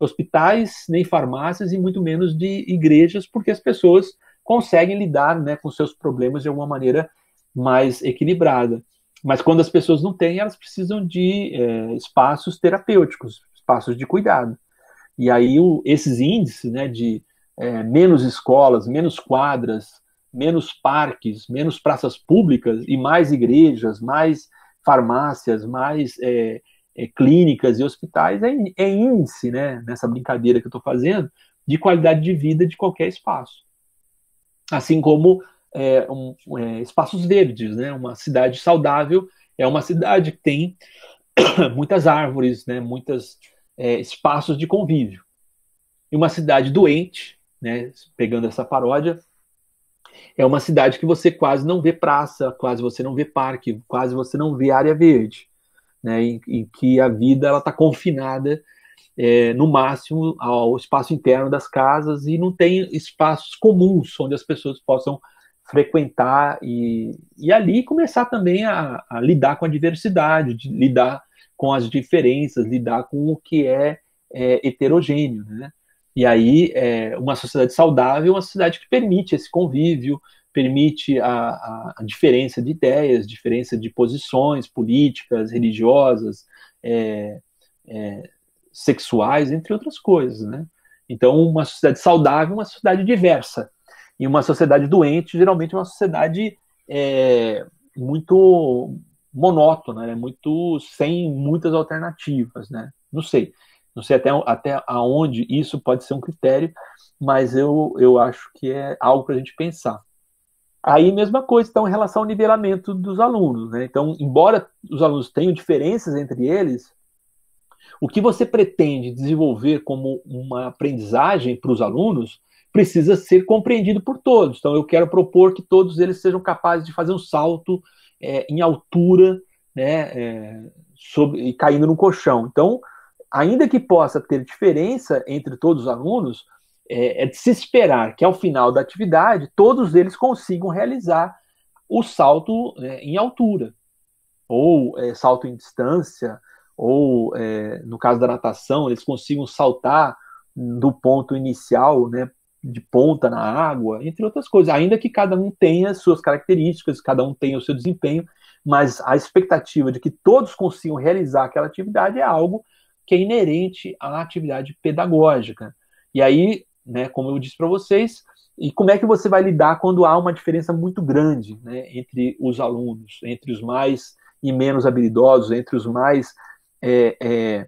hospitais, nem farmácias e muito menos de igrejas, porque as pessoas conseguem lidar né, com seus problemas de alguma maneira mais equilibrada. Mas quando as pessoas não têm, elas precisam de é, espaços terapêuticos, espaços de cuidado. E aí o, esses índices né, de é, menos escolas, menos quadras, menos parques, menos praças públicas e mais igrejas, mais farmácias, mais é, é, clínicas e hospitais é, é índice, né, nessa brincadeira que eu estou fazendo, de qualidade de vida de qualquer espaço. Assim como é, um, é, espaços verdes, né? Uma cidade saudável é uma cidade que tem muitas árvores, né? Muitos é, espaços de convívio. E uma cidade doente, né? Pegando essa paródia, é uma cidade que você quase não vê praça, quase você não vê parque, quase você não vê área verde, né? Em, em que a vida ela está confinada é, no máximo ao espaço interno das casas e não tem espaços comuns onde as pessoas possam frequentar e, e ali começar também a, a lidar com a diversidade, de, lidar com as diferenças, lidar com o que é, é heterogêneo, né? E aí, é, uma sociedade saudável é uma sociedade que permite esse convívio, permite a, a, a diferença de ideias, diferença de posições políticas, religiosas, é, é, sexuais, entre outras coisas, né? Então, uma sociedade saudável é uma sociedade diversa. E uma sociedade doente, geralmente, é uma sociedade é, muito monótona, né? muito sem muitas alternativas, né? Não sei, não sei até, até aonde isso pode ser um critério, mas eu, eu acho que é algo para a gente pensar. Aí, mesma coisa, então, em relação ao nivelamento dos alunos, né? Então, embora os alunos tenham diferenças entre eles, o que você pretende desenvolver como uma aprendizagem para os alunos precisa ser compreendido por todos. Então, eu quero propor que todos eles sejam capazes de fazer um salto é, em altura né, é, sobre, e caindo no colchão. Então, ainda que possa ter diferença entre todos os alunos, é, é, de se esperar que ao final da atividade todos eles consigam realizar o salto né, em altura, ou é, salto em distância, ou é, no caso da natação, eles consigam saltar do ponto inicial, né, de ponta na água, entre outras coisas. Ainda que cada um tenha suas características, cada um tenha o seu desempenho, mas a expectativa de que todos consigam realizar aquela atividade é algo que é inerente à atividade pedagógica. E aí, né, como eu disse para vocês, e como é que você vai lidar quando há uma diferença muito grande né, entre os alunos, entre os mais e menos habilidosos, entre os mais é, é,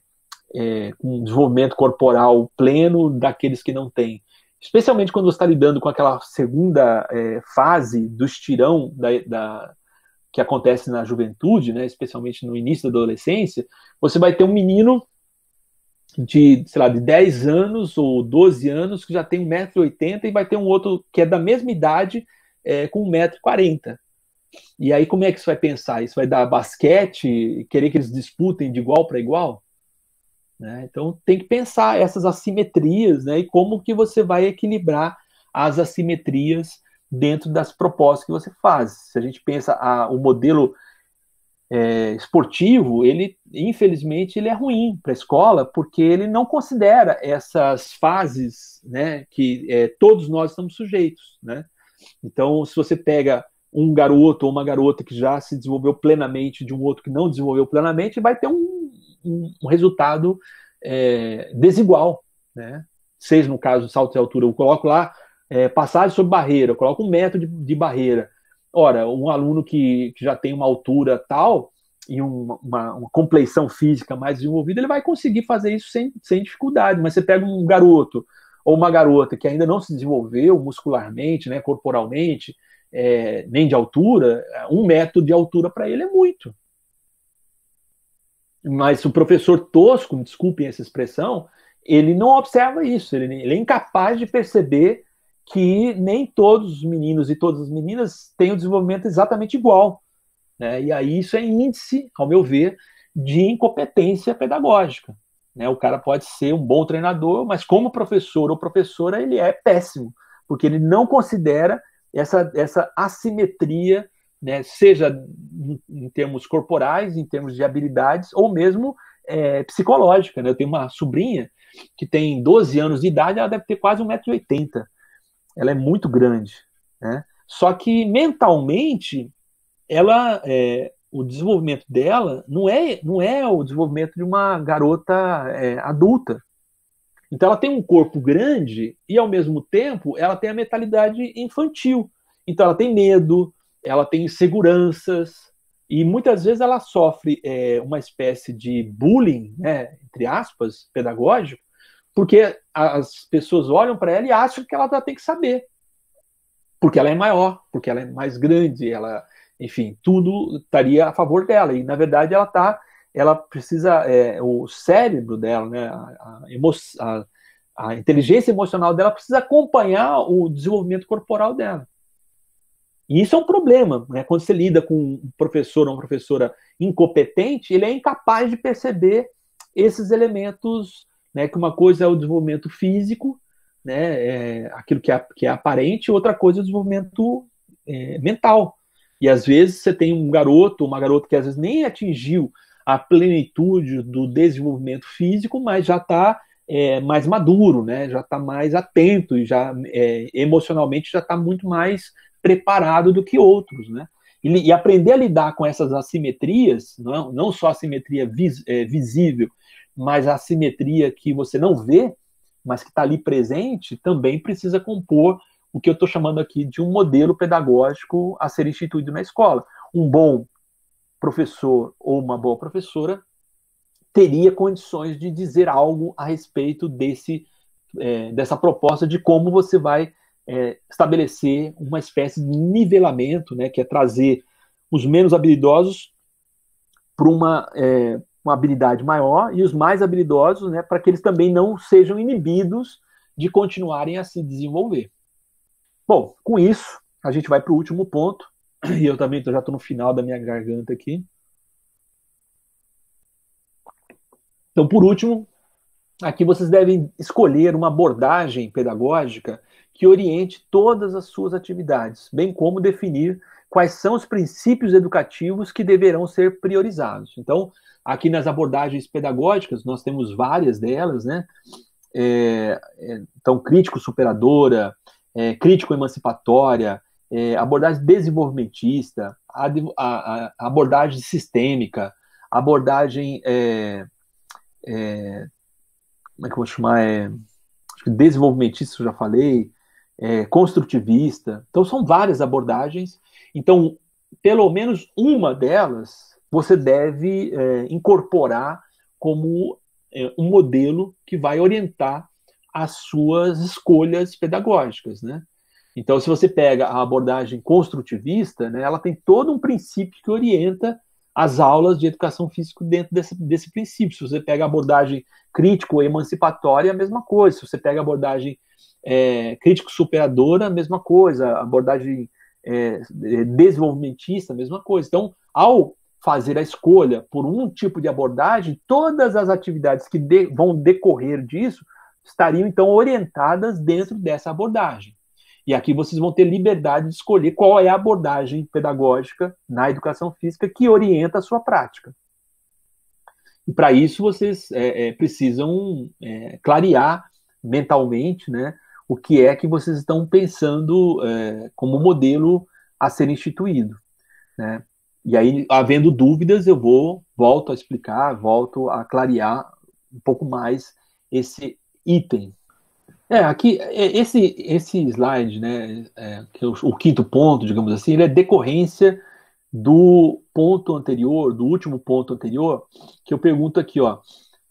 é desenvolvimento corporal pleno daqueles que não têm. Especialmente quando você está lidando com aquela segunda é, fase do estirão da, da, que acontece na juventude, né, especialmente no início da adolescência, você vai ter um menino de, sei lá, de 10 anos ou 12 anos que já tem 1,80m e vai ter um outro que é da mesma idade é, com 1,40m. E aí, como é que isso vai pensar? Isso vai dar basquete, querer que eles disputem de igual para igual? Né? Então, tem que pensar essas assimetrias né? e como que você vai equilibrar as assimetrias dentro das propostas que você faz. Se a gente pensa a, ah, o modelo é, esportivo, ele infelizmente ele é ruim para a escola porque ele não considera essas fases né, que é, todos nós estamos sujeitos. Né? Então, se você pega um garoto ou uma garota que já se desenvolveu plenamente de um outro que não desenvolveu plenamente, vai ter um, um, um resultado é, desigual, né? Seja no caso do salto de altura, eu coloco lá é, passagem sobre barreira, eu coloco um metro de, de barreira. Ora, um aluno que, que, já tem uma altura tal e uma, uma, uma, compleição física mais desenvolvida, ele vai conseguir fazer isso sem, sem dificuldade. Mas você pega um garoto ou uma garota que ainda não se desenvolveu muscularmente, né, corporalmente, é, nem de altura, é, um metro de altura para ele é muito. Mas o professor tosco, me desculpem essa expressão, ele não observa isso, ele, ele é incapaz de perceber que nem todos os meninos e todas as meninas têm o um desenvolvimento exatamente igual. Né? E aí isso é índice, ao meu ver, de incompetência pedagógica. Né? O cara pode ser um bom treinador, mas como professor ou professora, ele é péssimo, porque ele não considera essa, essa assimetria, né, seja em, em termos corporais, em termos de habilidades, ou mesmo é, psicológica. Né? Eu tenho uma sobrinha que tem 12 anos de idade, ela deve ter quase 1,80m. Ela é muito grande. Né? Só que mentalmente, ela, é, o desenvolvimento dela não é, não é o desenvolvimento de uma garota é, adulta. Então ela tem um corpo grande e ao mesmo tempo ela tem a mentalidade infantil. Então ela tem medo, ela tem inseguranças e muitas vezes ela sofre é, uma espécie de bullying, né, entre aspas, pedagógico, porque as pessoas olham para ela e acham que ela tem que saber, porque ela é maior, porque ela é mais grande, ela, enfim, tudo estaria a favor dela e na verdade ela está ela precisa, é, o cérebro dela, né, a, a, a, a, inteligência emocional dela precisa acompanhar o desenvolvimento corporal dela. E isso é um problema, né? Quando você lida com um professor ou uma professora incompetente, ele é incapaz de perceber esses elementos, né? Que uma coisa é o desenvolvimento físico, né? É aquilo que é, que é aparente, outra coisa é o desenvolvimento é, mental. E às vezes você tem um garoto, uma garota que às vezes nem atingiu a plenitude do desenvolvimento físico, mas já está é, mais maduro, né? já está mais atento e já é, emocionalmente já está muito mais preparado do que outros. Né? E, e, aprender a lidar com essas assimetrias, não, não só a assimetria vis, é, visível, mas a assimetria que você não vê, mas que está ali presente, também precisa compor o que eu estou chamando aqui de um modelo pedagógico a ser instituído na escola. Um bom professor ou uma boa professora teria condições de dizer algo a respeito desse, é, dessa proposta de como você vai é, estabelecer uma espécie de nivelamento, né, que é trazer os menos habilidosos para uma, é, uma habilidade maior e os mais habilidosos né, para que eles também não sejam inibidos de continuarem a se desenvolver. Bom, com isso, a gente vai para o último ponto, e eu também tô, já estou no final da minha garganta aqui. Então, por último, aqui vocês devem escolher uma abordagem pedagógica que oriente todas as suas atividades, bem como definir quais são os princípios educativos que deverão ser priorizados. Então, aqui nas abordagens pedagógicas, nós temos várias delas, né? É, é então, crítico-superadora, é, crítico-emancipatória, é, abordagem desenvolvimentista, a, a, a abordagem sistêmica, abordagem. É, é, como é que eu vou chamar? É, desenvolvimentista, eu já falei, é, construtivista. Então, são várias abordagens. Então, pelo menos uma delas você deve é, incorporar como é, um modelo que vai orientar as suas escolhas pedagógicas, né? Então, se você pega a abordagem construtivista, né, ela tem todo um princípio que orienta as aulas de educação física dentro desse, desse princípio. Se você pega a abordagem crítico-emancipatória, a mesma coisa. Se você pega a abordagem é, crítico-superadora, a mesma coisa. A abordagem é, desenvolvimentista, a mesma coisa. Então, ao fazer a escolha por um tipo de abordagem, todas as atividades que de, vão decorrer disso estariam, então, orientadas dentro dessa abordagem. E aqui vocês vão ter liberdade de escolher qual é a abordagem pedagógica na educação física que orienta a sua prática. E para isso vocês é, é, precisam é, clarear mentalmente né, o que é que vocês estão pensando é, como modelo a ser instituído. Né? E aí, havendo dúvidas, eu vou volto a explicar, volto a clarear um pouco mais esse item é, aqui, é, esse, esse slide, né, é, que é o, o, quinto ponto, digamos assim, ele é decorrência do ponto anterior, do último ponto anterior, que eu pergunto aqui, ó.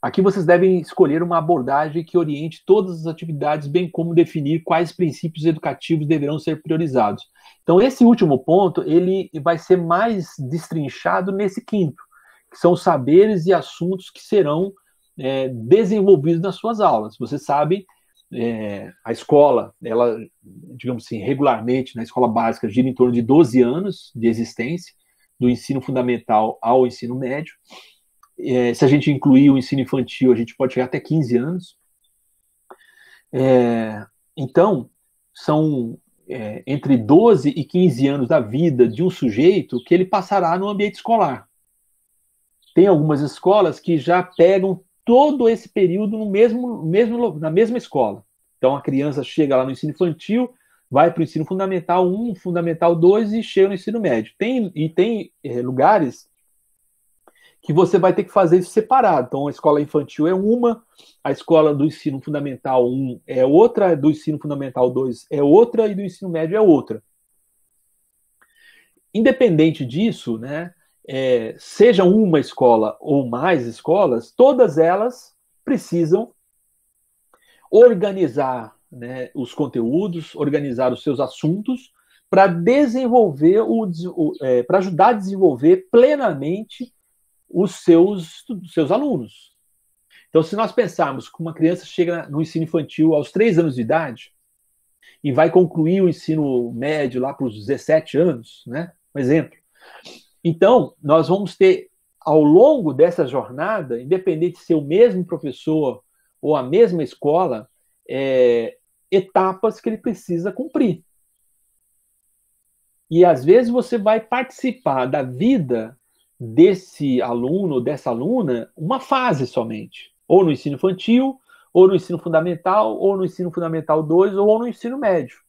Aqui vocês devem escolher uma abordagem que oriente todas as atividades, bem como definir quais princípios educativos deverão ser priorizados. Então, esse último ponto, ele vai ser mais destrinchado nesse quinto, que são saberes e assuntos que serão é, desenvolvidos nas suas aulas. Vocês sabem é, a escola, ela, digamos assim, regularmente, na escola básica, gira em torno de 12 anos de existência, do ensino fundamental ao ensino médio. É, se a gente incluir o ensino infantil, a gente pode chegar até 15 anos. É, então, são é, entre 12 e 15 anos da vida de um sujeito que ele passará no ambiente escolar. Tem algumas escolas que já pegam todo esse período no mesmo, mesmo, na mesma escola. Então a criança chega lá no ensino infantil, vai para o ensino fundamental 1, fundamental 2 e chega no ensino médio. Tem, e tem é, lugares que você vai ter que fazer isso separado. Então a escola infantil é uma, a escola do ensino fundamental 1 é outra, do ensino fundamental 2 é outra e do ensino médio é outra. Independente disso, né? é, seja uma escola ou mais escolas, todas elas precisam organizar né, os conteúdos, organizar os seus assuntos para desenvolver o, o é, para ajudar a desenvolver plenamente os seus, os seus alunos. Então, se nós pensarmos que uma criança chega no ensino infantil aos 3 anos de idade e vai concluir o ensino médio lá para os 17 anos, né? Um exemplo. Então, nós vamos ter, ao longo dessa jornada, independente de ser o mesmo professor ou a mesma escola, é, etapas que ele precisa cumprir. E às vezes você vai participar da vida desse aluno ou dessa aluna uma fase somente, ou no ensino infantil, ou no ensino fundamental, ou no ensino fundamental 2, ou no ensino médio.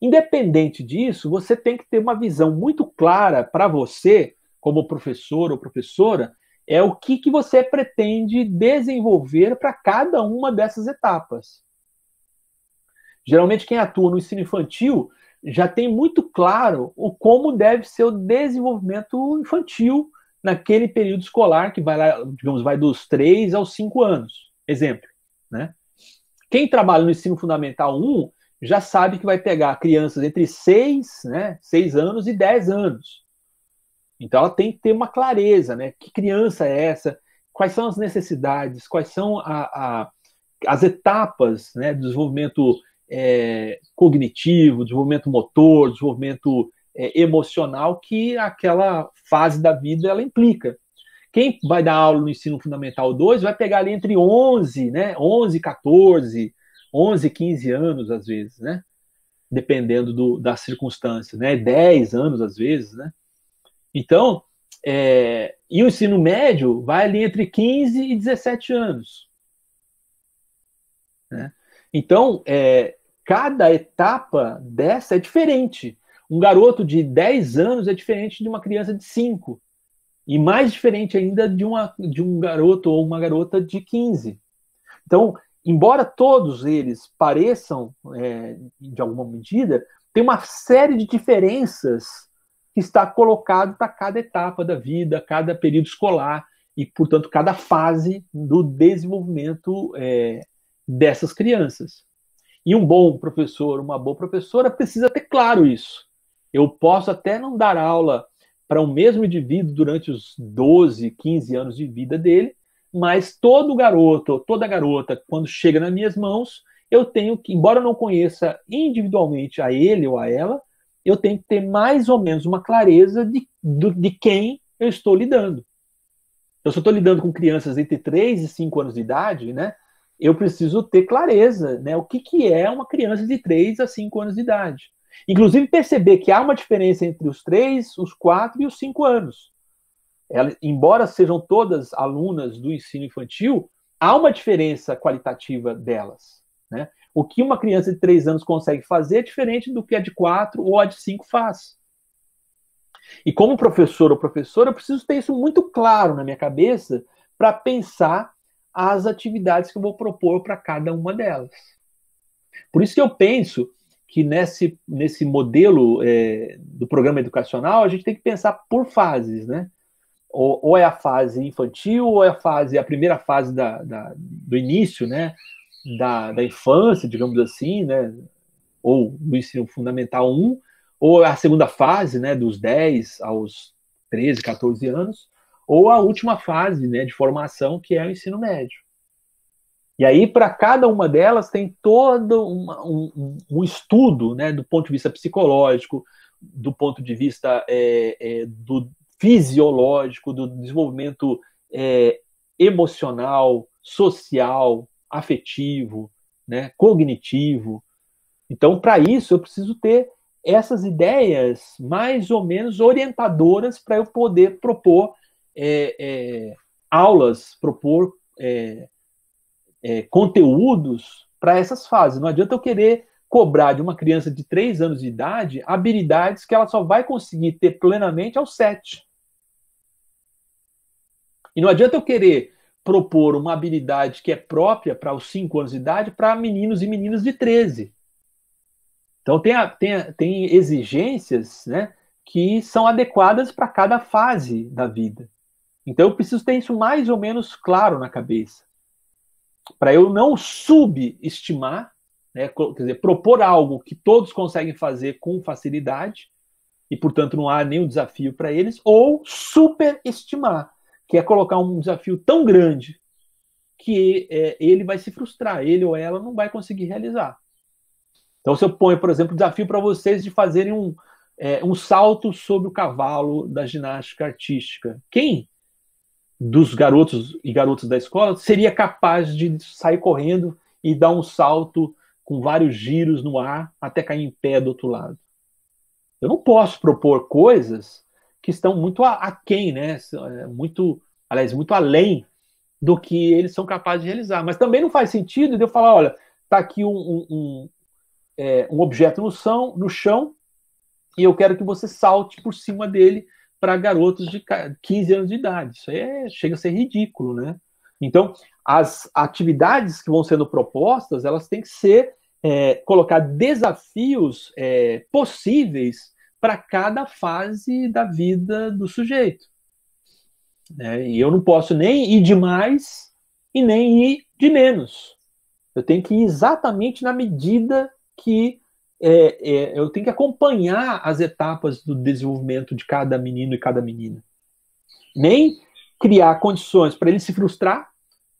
Independente disso, você tem que ter uma visão muito clara para você como professor ou professora, é o que, que você pretende desenvolver para cada uma dessas etapas. Geralmente, quem atua no ensino infantil já tem muito claro o como deve ser o desenvolvimento infantil naquele período escolar que vai lá, digamos, vai dos 3 aos 5 anos. Exemplo, né? Quem trabalha no ensino fundamental 1 já sabe que vai pegar crianças entre 6, né, 6 anos e 10 anos. Então ela tem que ter uma clareza, né? Que criança é essa? Quais são as necessidades? Quais são a, a, as etapas né, do desenvolvimento é, cognitivo, desenvolvimento motor, desenvolvimento é, emocional que aquela fase da vida ela implica. Quem vai dar aula no ensino fundamental 2 vai pegar ali entre 11, né, 11, 14, 11, 15 anos às vezes, né? Dependendo do, das circunstâncias, né? 10 anos às vezes, né? Então, é, e o ensino médio vai ali entre 15 e 17 anos. Né? Então, é, cada etapa dessa é diferente. Um garoto de 10 anos é diferente de uma criança de 5. E mais diferente ainda de, uma, de um garoto ou uma garota de 15. Então, embora todos eles pareçam, é, de alguma medida, tem uma série de diferenças que está colocado para cada etapa da vida, cada período escolar e, portanto, cada fase do desenvolvimento é, dessas crianças. E um bom professor, uma boa professora precisa ter claro isso. Eu posso até não dar aula para o mesmo indivíduo durante os 12, 15 anos de vida dele, mas todo garoto, toda garota, quando chega nas minhas mãos, eu tenho que, embora eu não conheça individualmente a ele ou a ela, eu tenho que ter mais ou menos uma clareza de, do, de quem eu estou lidando. Então, eu se estou lidando com crianças entre 3 e 5 anos de idade, né? Eu preciso ter clareza, né? O que, que é uma criança de 3 a 5 anos de idade. Inclusive perceber que há uma diferença entre os 3, os 4 e os 5 anos. Elas, embora sejam todas alunas do ensino infantil, há uma diferença qualitativa delas. Né? O que uma criança de 3 anos consegue fazer é diferente do que a de 4 ou a de 5 faz. E como professor ou professora, eu preciso ter isso muito claro na minha cabeça para pensar as atividades que eu vou propor para cada uma delas. Por isso que eu penso que nesse, nesse modelo é, do programa educacional, a gente tem que pensar por fases, né? Ou, ou é a fase infantil, ou é a fase, a primeira fase da, da do início, né? da, da infância, digamos assim, né? Ou do ensino fundamental 1, ou a segunda fase, né, dos 10 aos 13, 14 anos, ou a última fase, né, de formação, que é o ensino médio. E aí, para cada uma delas, tem todo uma, um, um, estudo, né, do ponto de vista psicológico, do ponto de vista é, é, do fisiológico, do desenvolvimento é, emocional, social, afetivo, né, cognitivo. Então, para isso, eu preciso ter essas ideias mais ou menos orientadoras para eu poder propor é, é, aulas, propor é, é conteúdos para essas fases. Não adianta eu querer cobrar de uma criança de 3 anos de idade habilidades que ela só vai conseguir ter plenamente aos 7. E não adianta eu querer propor uma habilidade que é própria para os 5 anos de idade para meninos e meninas de 13. Então tem, a, tem, a, tem exigências né, que são adequadas para cada fase da vida. Então eu preciso ter isso mais ou menos claro na cabeça. Para eu não subestimar, né, quer dizer, propor algo que todos conseguem fazer com facilidade, e portanto não há nenhum desafio para eles, ou superestimar que é colocar um desafio tão grande que é, ele vai se frustrar, ele ou ela não vai conseguir realizar. Então, se eu ponho, por exemplo, o desafio para vocês de fazerem um, é, um salto sobre o cavalo da ginástica artística, quem dos garotos e garotas da escola seria capaz de sair correndo e dar um salto com vários giros no ar até cair em pé do outro lado? Eu não posso propor coisas que estão muito aquém, né? É, muito, aliás, muito além do que eles são capazes de realizar. Mas também não faz sentido de eu falar, olha, está aqui um, um, um, é, um objeto no, são, no chão e eu quero que você salte por cima dele para garotos de 15 anos de idade. Isso aí é, chega a ser ridículo, né? Então, as atividades que vão sendo propostas, elas têm que ser é, colocar desafios é, possíveis para cada fase da vida do sujeito. Né? E eu não posso nem ir de mais e nem ir de menos. Eu tenho que ir exatamente na medida que é, é, eu tenho que acompanhar as etapas do desenvolvimento de cada menino e cada menina. Nem criar condições para ele se frustrar,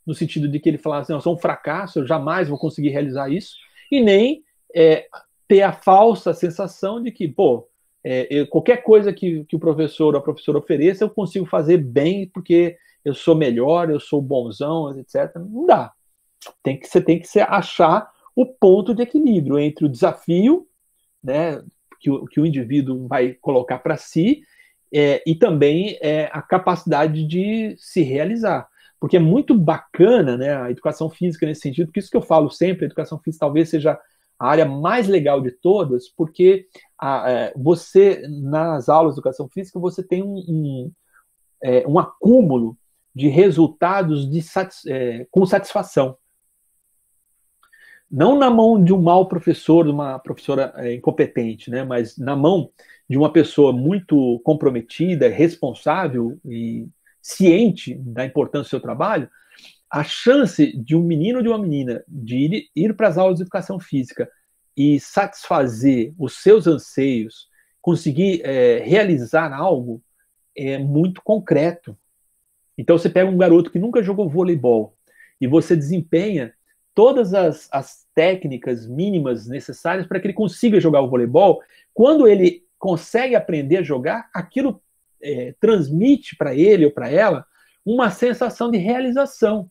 no sentido de que ele falasse, assim, eu sou é um fracasso, eu jamais vou conseguir realizar isso, e nem é, ter a falsa sensação de que, pô, é, eu, qualquer coisa que, que o professor ou a professora ofereça, eu consigo fazer bem, porque eu sou melhor, eu sou bonzão, etc. Não dá. Tem que, você tem que achar o ponto de equilíbrio entre o desafio né, que, o, que o indivíduo vai colocar para si é, e também é, a capacidade de se realizar. Porque é muito bacana né, a educação física nesse sentido, porque isso que eu falo sempre, a educação física talvez seja a área mais legal de todas, porque a, é, você, nas aulas de educação física, você tem um, um, é, um acúmulo de resultados de satis, é, com satisfação. Não na mão de um mau professor, de uma professora é, incompetente, né? mas na mão de uma pessoa muito comprometida, responsável e ciente da importância do seu trabalho, a chance de um menino ou de uma menina de ir, ir para as aulas de educação física e satisfazer os seus anseios, conseguir é, realizar algo, é muito concreto. Então você pega um garoto que nunca jogou voleibol e você desempenha todas as, as técnicas mínimas necessárias para que ele consiga jogar o voleibol. Quando ele consegue aprender a jogar, aquilo é, transmite para ele ou para ela uma sensação de realização.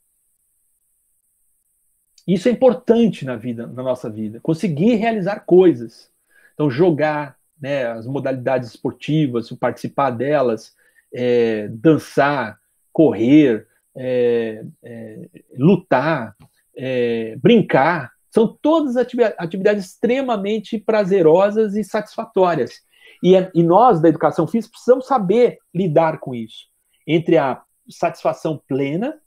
Isso é importante na vida, na nossa vida. Conseguir realizar coisas. Então, jogar, né, as modalidades esportivas, participar delas, é, dançar, correr, é, é, lutar, é, brincar. São todas atividades extremamente prazerosas e satisfatórias. E, é, e nós, da educação física, precisamos saber lidar com isso. Entre a satisfação plena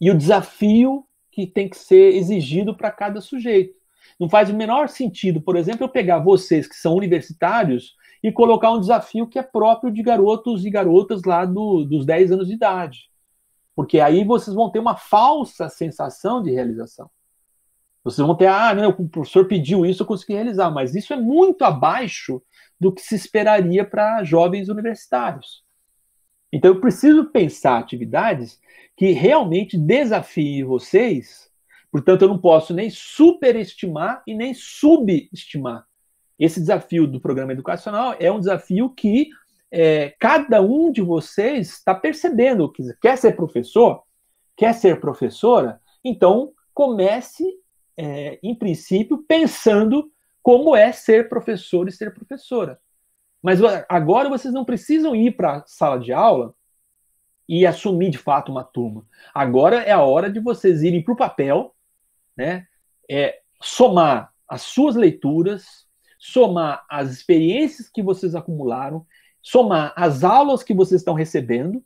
e o desafio que tem que ser exigido para cada sujeito. Não faz o menor sentido, por exemplo, eu pegar vocês que são universitários e colocar um desafio que é próprio de garotos e garotas lá do, dos 10 anos de idade. Porque aí vocês vão ter uma falsa sensação de realização. Vocês vão ter, ah, não, o professor pediu isso, eu consegui realizar. Mas isso é muito abaixo do que se esperaria para jovens universitários. Então eu preciso pensar atividades que realmente desafiem vocês. Portanto, eu não posso nem superestimar e nem subestimar. Esse desafio do programa educacional é um desafio que é, cada um de vocês está percebendo. Quer ser professor? Quer ser professora? Então, comece, é, em princípio, pensando como é ser professor e ser professora. Mas agora vocês não precisam ir para a sala de aula e assumir de fato uma turma. Agora é a hora de vocês irem para o papel, né? É, somar as suas leituras, somar as experiências que vocês acumularam, somar as aulas que vocês estão recebendo,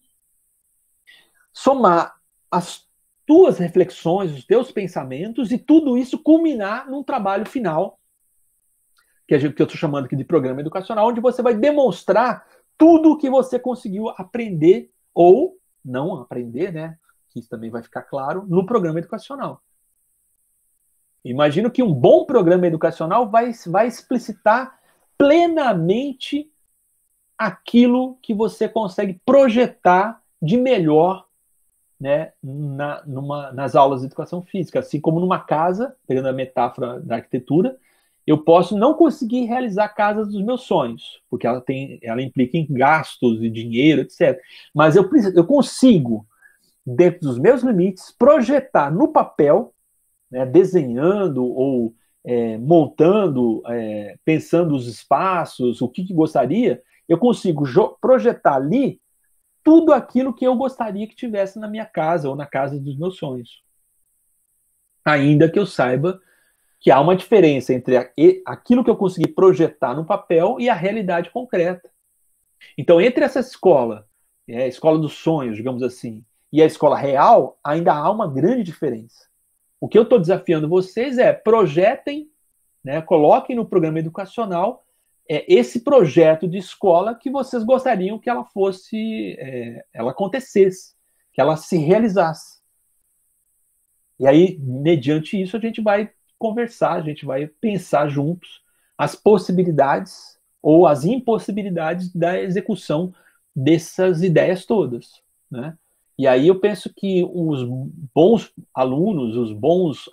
somar as tuas reflexões, os teus pensamentos e tudo isso culminar num trabalho final que, gente, que eu estou chamando aqui de programa educacional, onde você vai demonstrar tudo o que você conseguiu aprender ou não aprender, né? Que isso também vai ficar claro no programa educacional. Imagino que um bom programa educacional vai, vai explicitar plenamente aquilo que você consegue projetar de melhor né, na, numa, nas aulas de educação física, assim como numa casa, pegando a metáfora da arquitetura, eu posso não conseguir realizar a casa dos meus sonhos, porque ela tem, ela implica em gastos e dinheiro, etc. Mas eu, eu consigo, dentro dos meus limites, projetar no papel, né, desenhando ou é, montando, é, pensando os espaços, o que, que gostaria, eu consigo projetar ali tudo aquilo que eu gostaria que tivesse na minha casa ou na casa dos meus sonhos. Ainda que eu saiba que há uma diferença entre aquilo que eu consegui projetar no papel e a realidade concreta. Então, entre essa escola, é, a escola dos sonhos, digamos assim, e a escola real, ainda há uma grande diferença. O que eu estou desafiando vocês é projetem, né, coloquem no programa educacional é, esse projeto de escola que vocês gostariam que ela fosse, é, ela acontecesse, que ela se realizasse. E aí, mediante isso, a gente vai conversar, a gente vai pensar juntos as possibilidades ou as impossibilidades da execução dessas ideias todas, né? E aí eu penso que os bons alunos, os bons,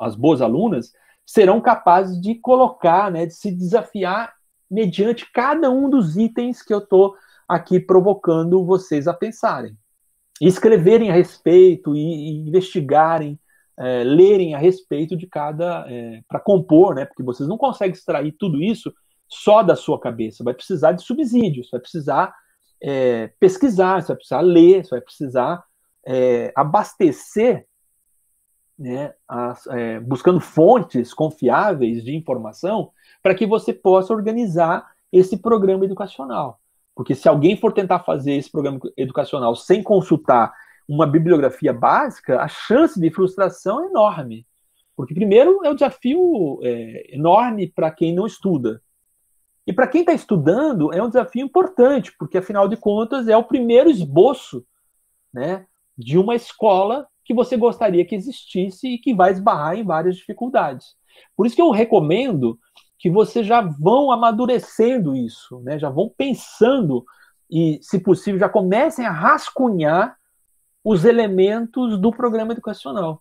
as boas alunas serão capazes de colocar, né, de se desafiar mediante cada um dos itens que eu estou aqui provocando vocês a pensarem, escreverem a respeito e, e investigarem é, lerem a respeito de cada. É, para compor, né? Porque vocês não conseguem extrair tudo isso só da sua cabeça. Vai precisar de subsídios, vai precisar é, pesquisar, você vai precisar ler, você vai precisar é, abastecer, né? As, é, buscando fontes confiáveis de informação para que você possa organizar esse programa educacional. Porque se alguém for tentar fazer esse programa educacional sem consultar uma bibliografia básica, a chance de frustração é enorme. Porque, primeiro, é um desafio é, enorme para quem não estuda. E para quem está estudando, é um desafio importante, porque, afinal de contas, é o primeiro esboço né, de uma escola que você gostaria que existisse e que vai esbarrar em várias dificuldades. Por isso que eu recomendo que vocês já vão amadurecendo isso, né? já vão pensando e, se possível, já comecem a rascunhar os elementos do programa educacional.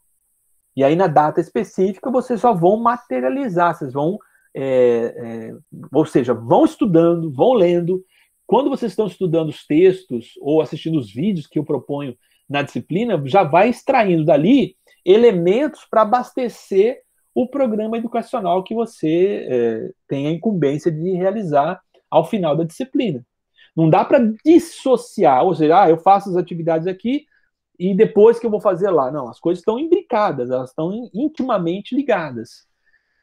E aí, na data específica, vocês só vão materializar, vocês vão, é, é, ou seja, vão estudando, vão lendo. Quando vocês estão estudando os textos ou assistindo os vídeos que eu proponho na disciplina, já vai extraindo dali elementos para abastecer o programa educacional que você é, tem a incumbência de realizar ao final da disciplina. Não dá para dissociar, ou seja, ah, eu faço as atividades aqui, e depois que eu vou fazer lá. Não, as coisas estão imbricadas, elas estão intimamente ligadas.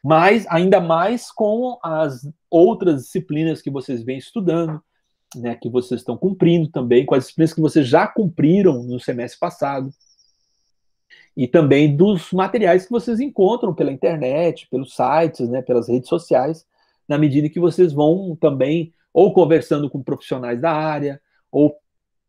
Mas ainda mais com as outras disciplinas que vocês vêm estudando, né, que vocês estão cumprindo também, com as disciplinas que vocês já cumpriram no semestre passado. E também dos materiais que vocês encontram pela internet, pelos sites, né, pelas redes sociais, na medida que vocês vão também ou conversando com profissionais da área, ou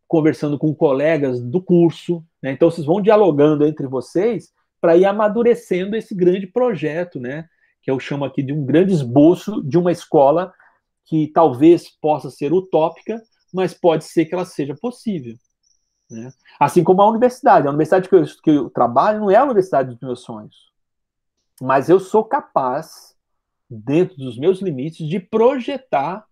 conversando com colegas do curso. Né? Então, vocês vão dialogando entre vocês para ir amadurecendo esse grande projeto, né? que eu chamo aqui de um grande esboço de uma escola que talvez possa ser utópica, mas pode ser que ela seja possível. Né? Assim como a universidade. A universidade que eu, que eu trabalho não é a universidade dos meus sonhos. Mas eu sou capaz, dentro dos meus limites, de projetar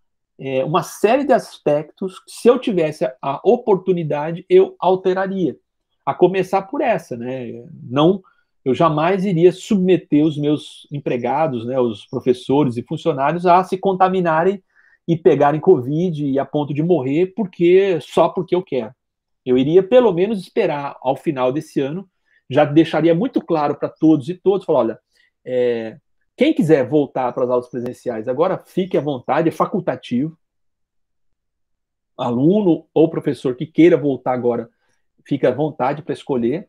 é, uma série de aspectos que, se eu tivesse a oportunidade, eu alteraria. A começar por essa, né? Não, eu jamais iria submeter os meus empregados, né, os professores e funcionários a se contaminarem e pegarem Covid e a ponto de morrer porque só porque eu quero. Eu iria pelo menos esperar ao final desse ano, já deixaria muito claro para todos e todos, falar, olha, é, quem quiser voltar para as aulas presenciais, agora fique à vontade, é facultativo. Aluno ou professor que queira voltar agora, fica à vontade para escolher.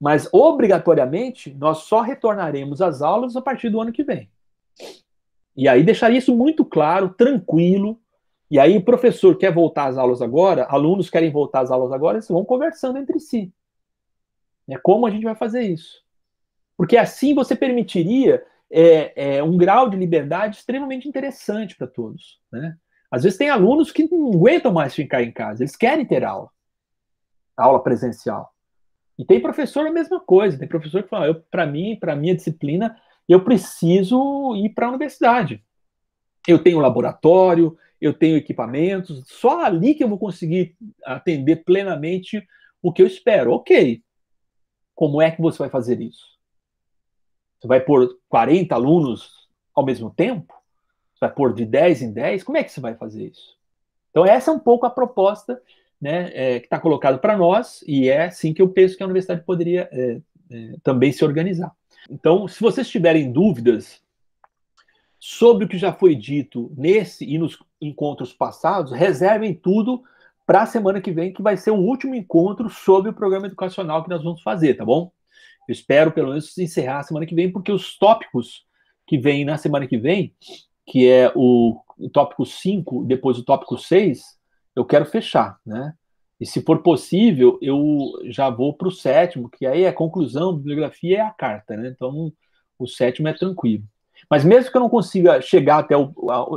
Mas, obrigatoriamente, nós só retornaremos às aulas a partir do ano que vem. E aí deixaria isso muito claro, tranquilo. E aí, professor quer voltar às aulas agora, alunos querem voltar às aulas agora, eles vão conversando entre si. É como a gente vai fazer isso? Porque assim você permitiria é, é, um grau de liberdade extremamente interessante para todos. Né? Às vezes tem alunos que não aguentam mais ficar em casa, eles querem ter aula, aula presencial. E tem professor a mesma coisa, tem professor que fala, para mim, para minha disciplina, eu preciso ir para a universidade. Eu tenho laboratório, eu tenho equipamentos, só ali que eu vou conseguir atender plenamente o que eu espero. Ok, como é que você vai fazer isso? Você vai pôr 40 alunos ao mesmo tempo? Você vai pôr de 10 em 10? Como é que você vai fazer isso? Então, essa é um pouco a proposta né, é, que está colocado para nós, e é assim que eu penso que a universidade poderia é, é, também se organizar. Então, se vocês tiverem dúvidas sobre o que já foi dito nesse e nos encontros passados, reservem tudo para a semana que vem, que vai ser o último encontro sobre o programa educacional que nós vamos fazer, tá bom? Eu espero pelo menos encerrar a semana que vem, porque os tópicos que vem na semana que vem, que é o, o tópico 5, depois o tópico 6, eu quero fechar, né? E se for possível, eu já vou para o sétimo, que aí é a conclusão, a bibliografia é a carta, né? Então o sétimo é tranquilo. Mas mesmo que eu não consiga chegar até o, a,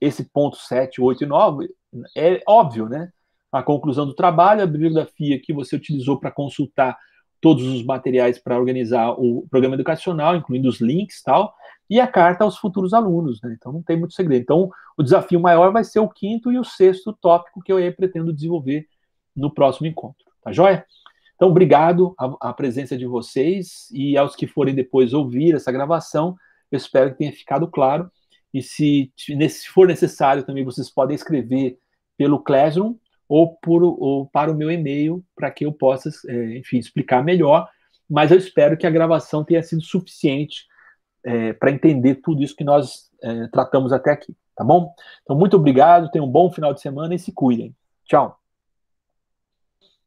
esse ponto 7, 8 e 9, é óbvio, né? A conclusão do trabalho, a bibliografia que você utilizou para consultar todos os materiais para organizar o programa educacional, incluindo os links e tal, e a carta aos futuros alunos, né? Então não tem muito segredo. Então o desafio maior vai ser o quinto e o sexto tópico que eu aí pretendo desenvolver no próximo encontro, tá joia? Então obrigado à, presença de vocês e aos que forem depois ouvir essa gravação, eu espero que tenha ficado claro. E se, se for necessário também vocês podem escrever pelo Classroom ou, por, ou para o meu e-mail, para que eu possa, é, enfim, explicar melhor. Mas eu espero que a gravação tenha sido suficiente é, para entender tudo isso que nós é, tratamos até aqui, tá bom? Então, muito obrigado, tenham um bom final de semana e se cuidem. Tchau.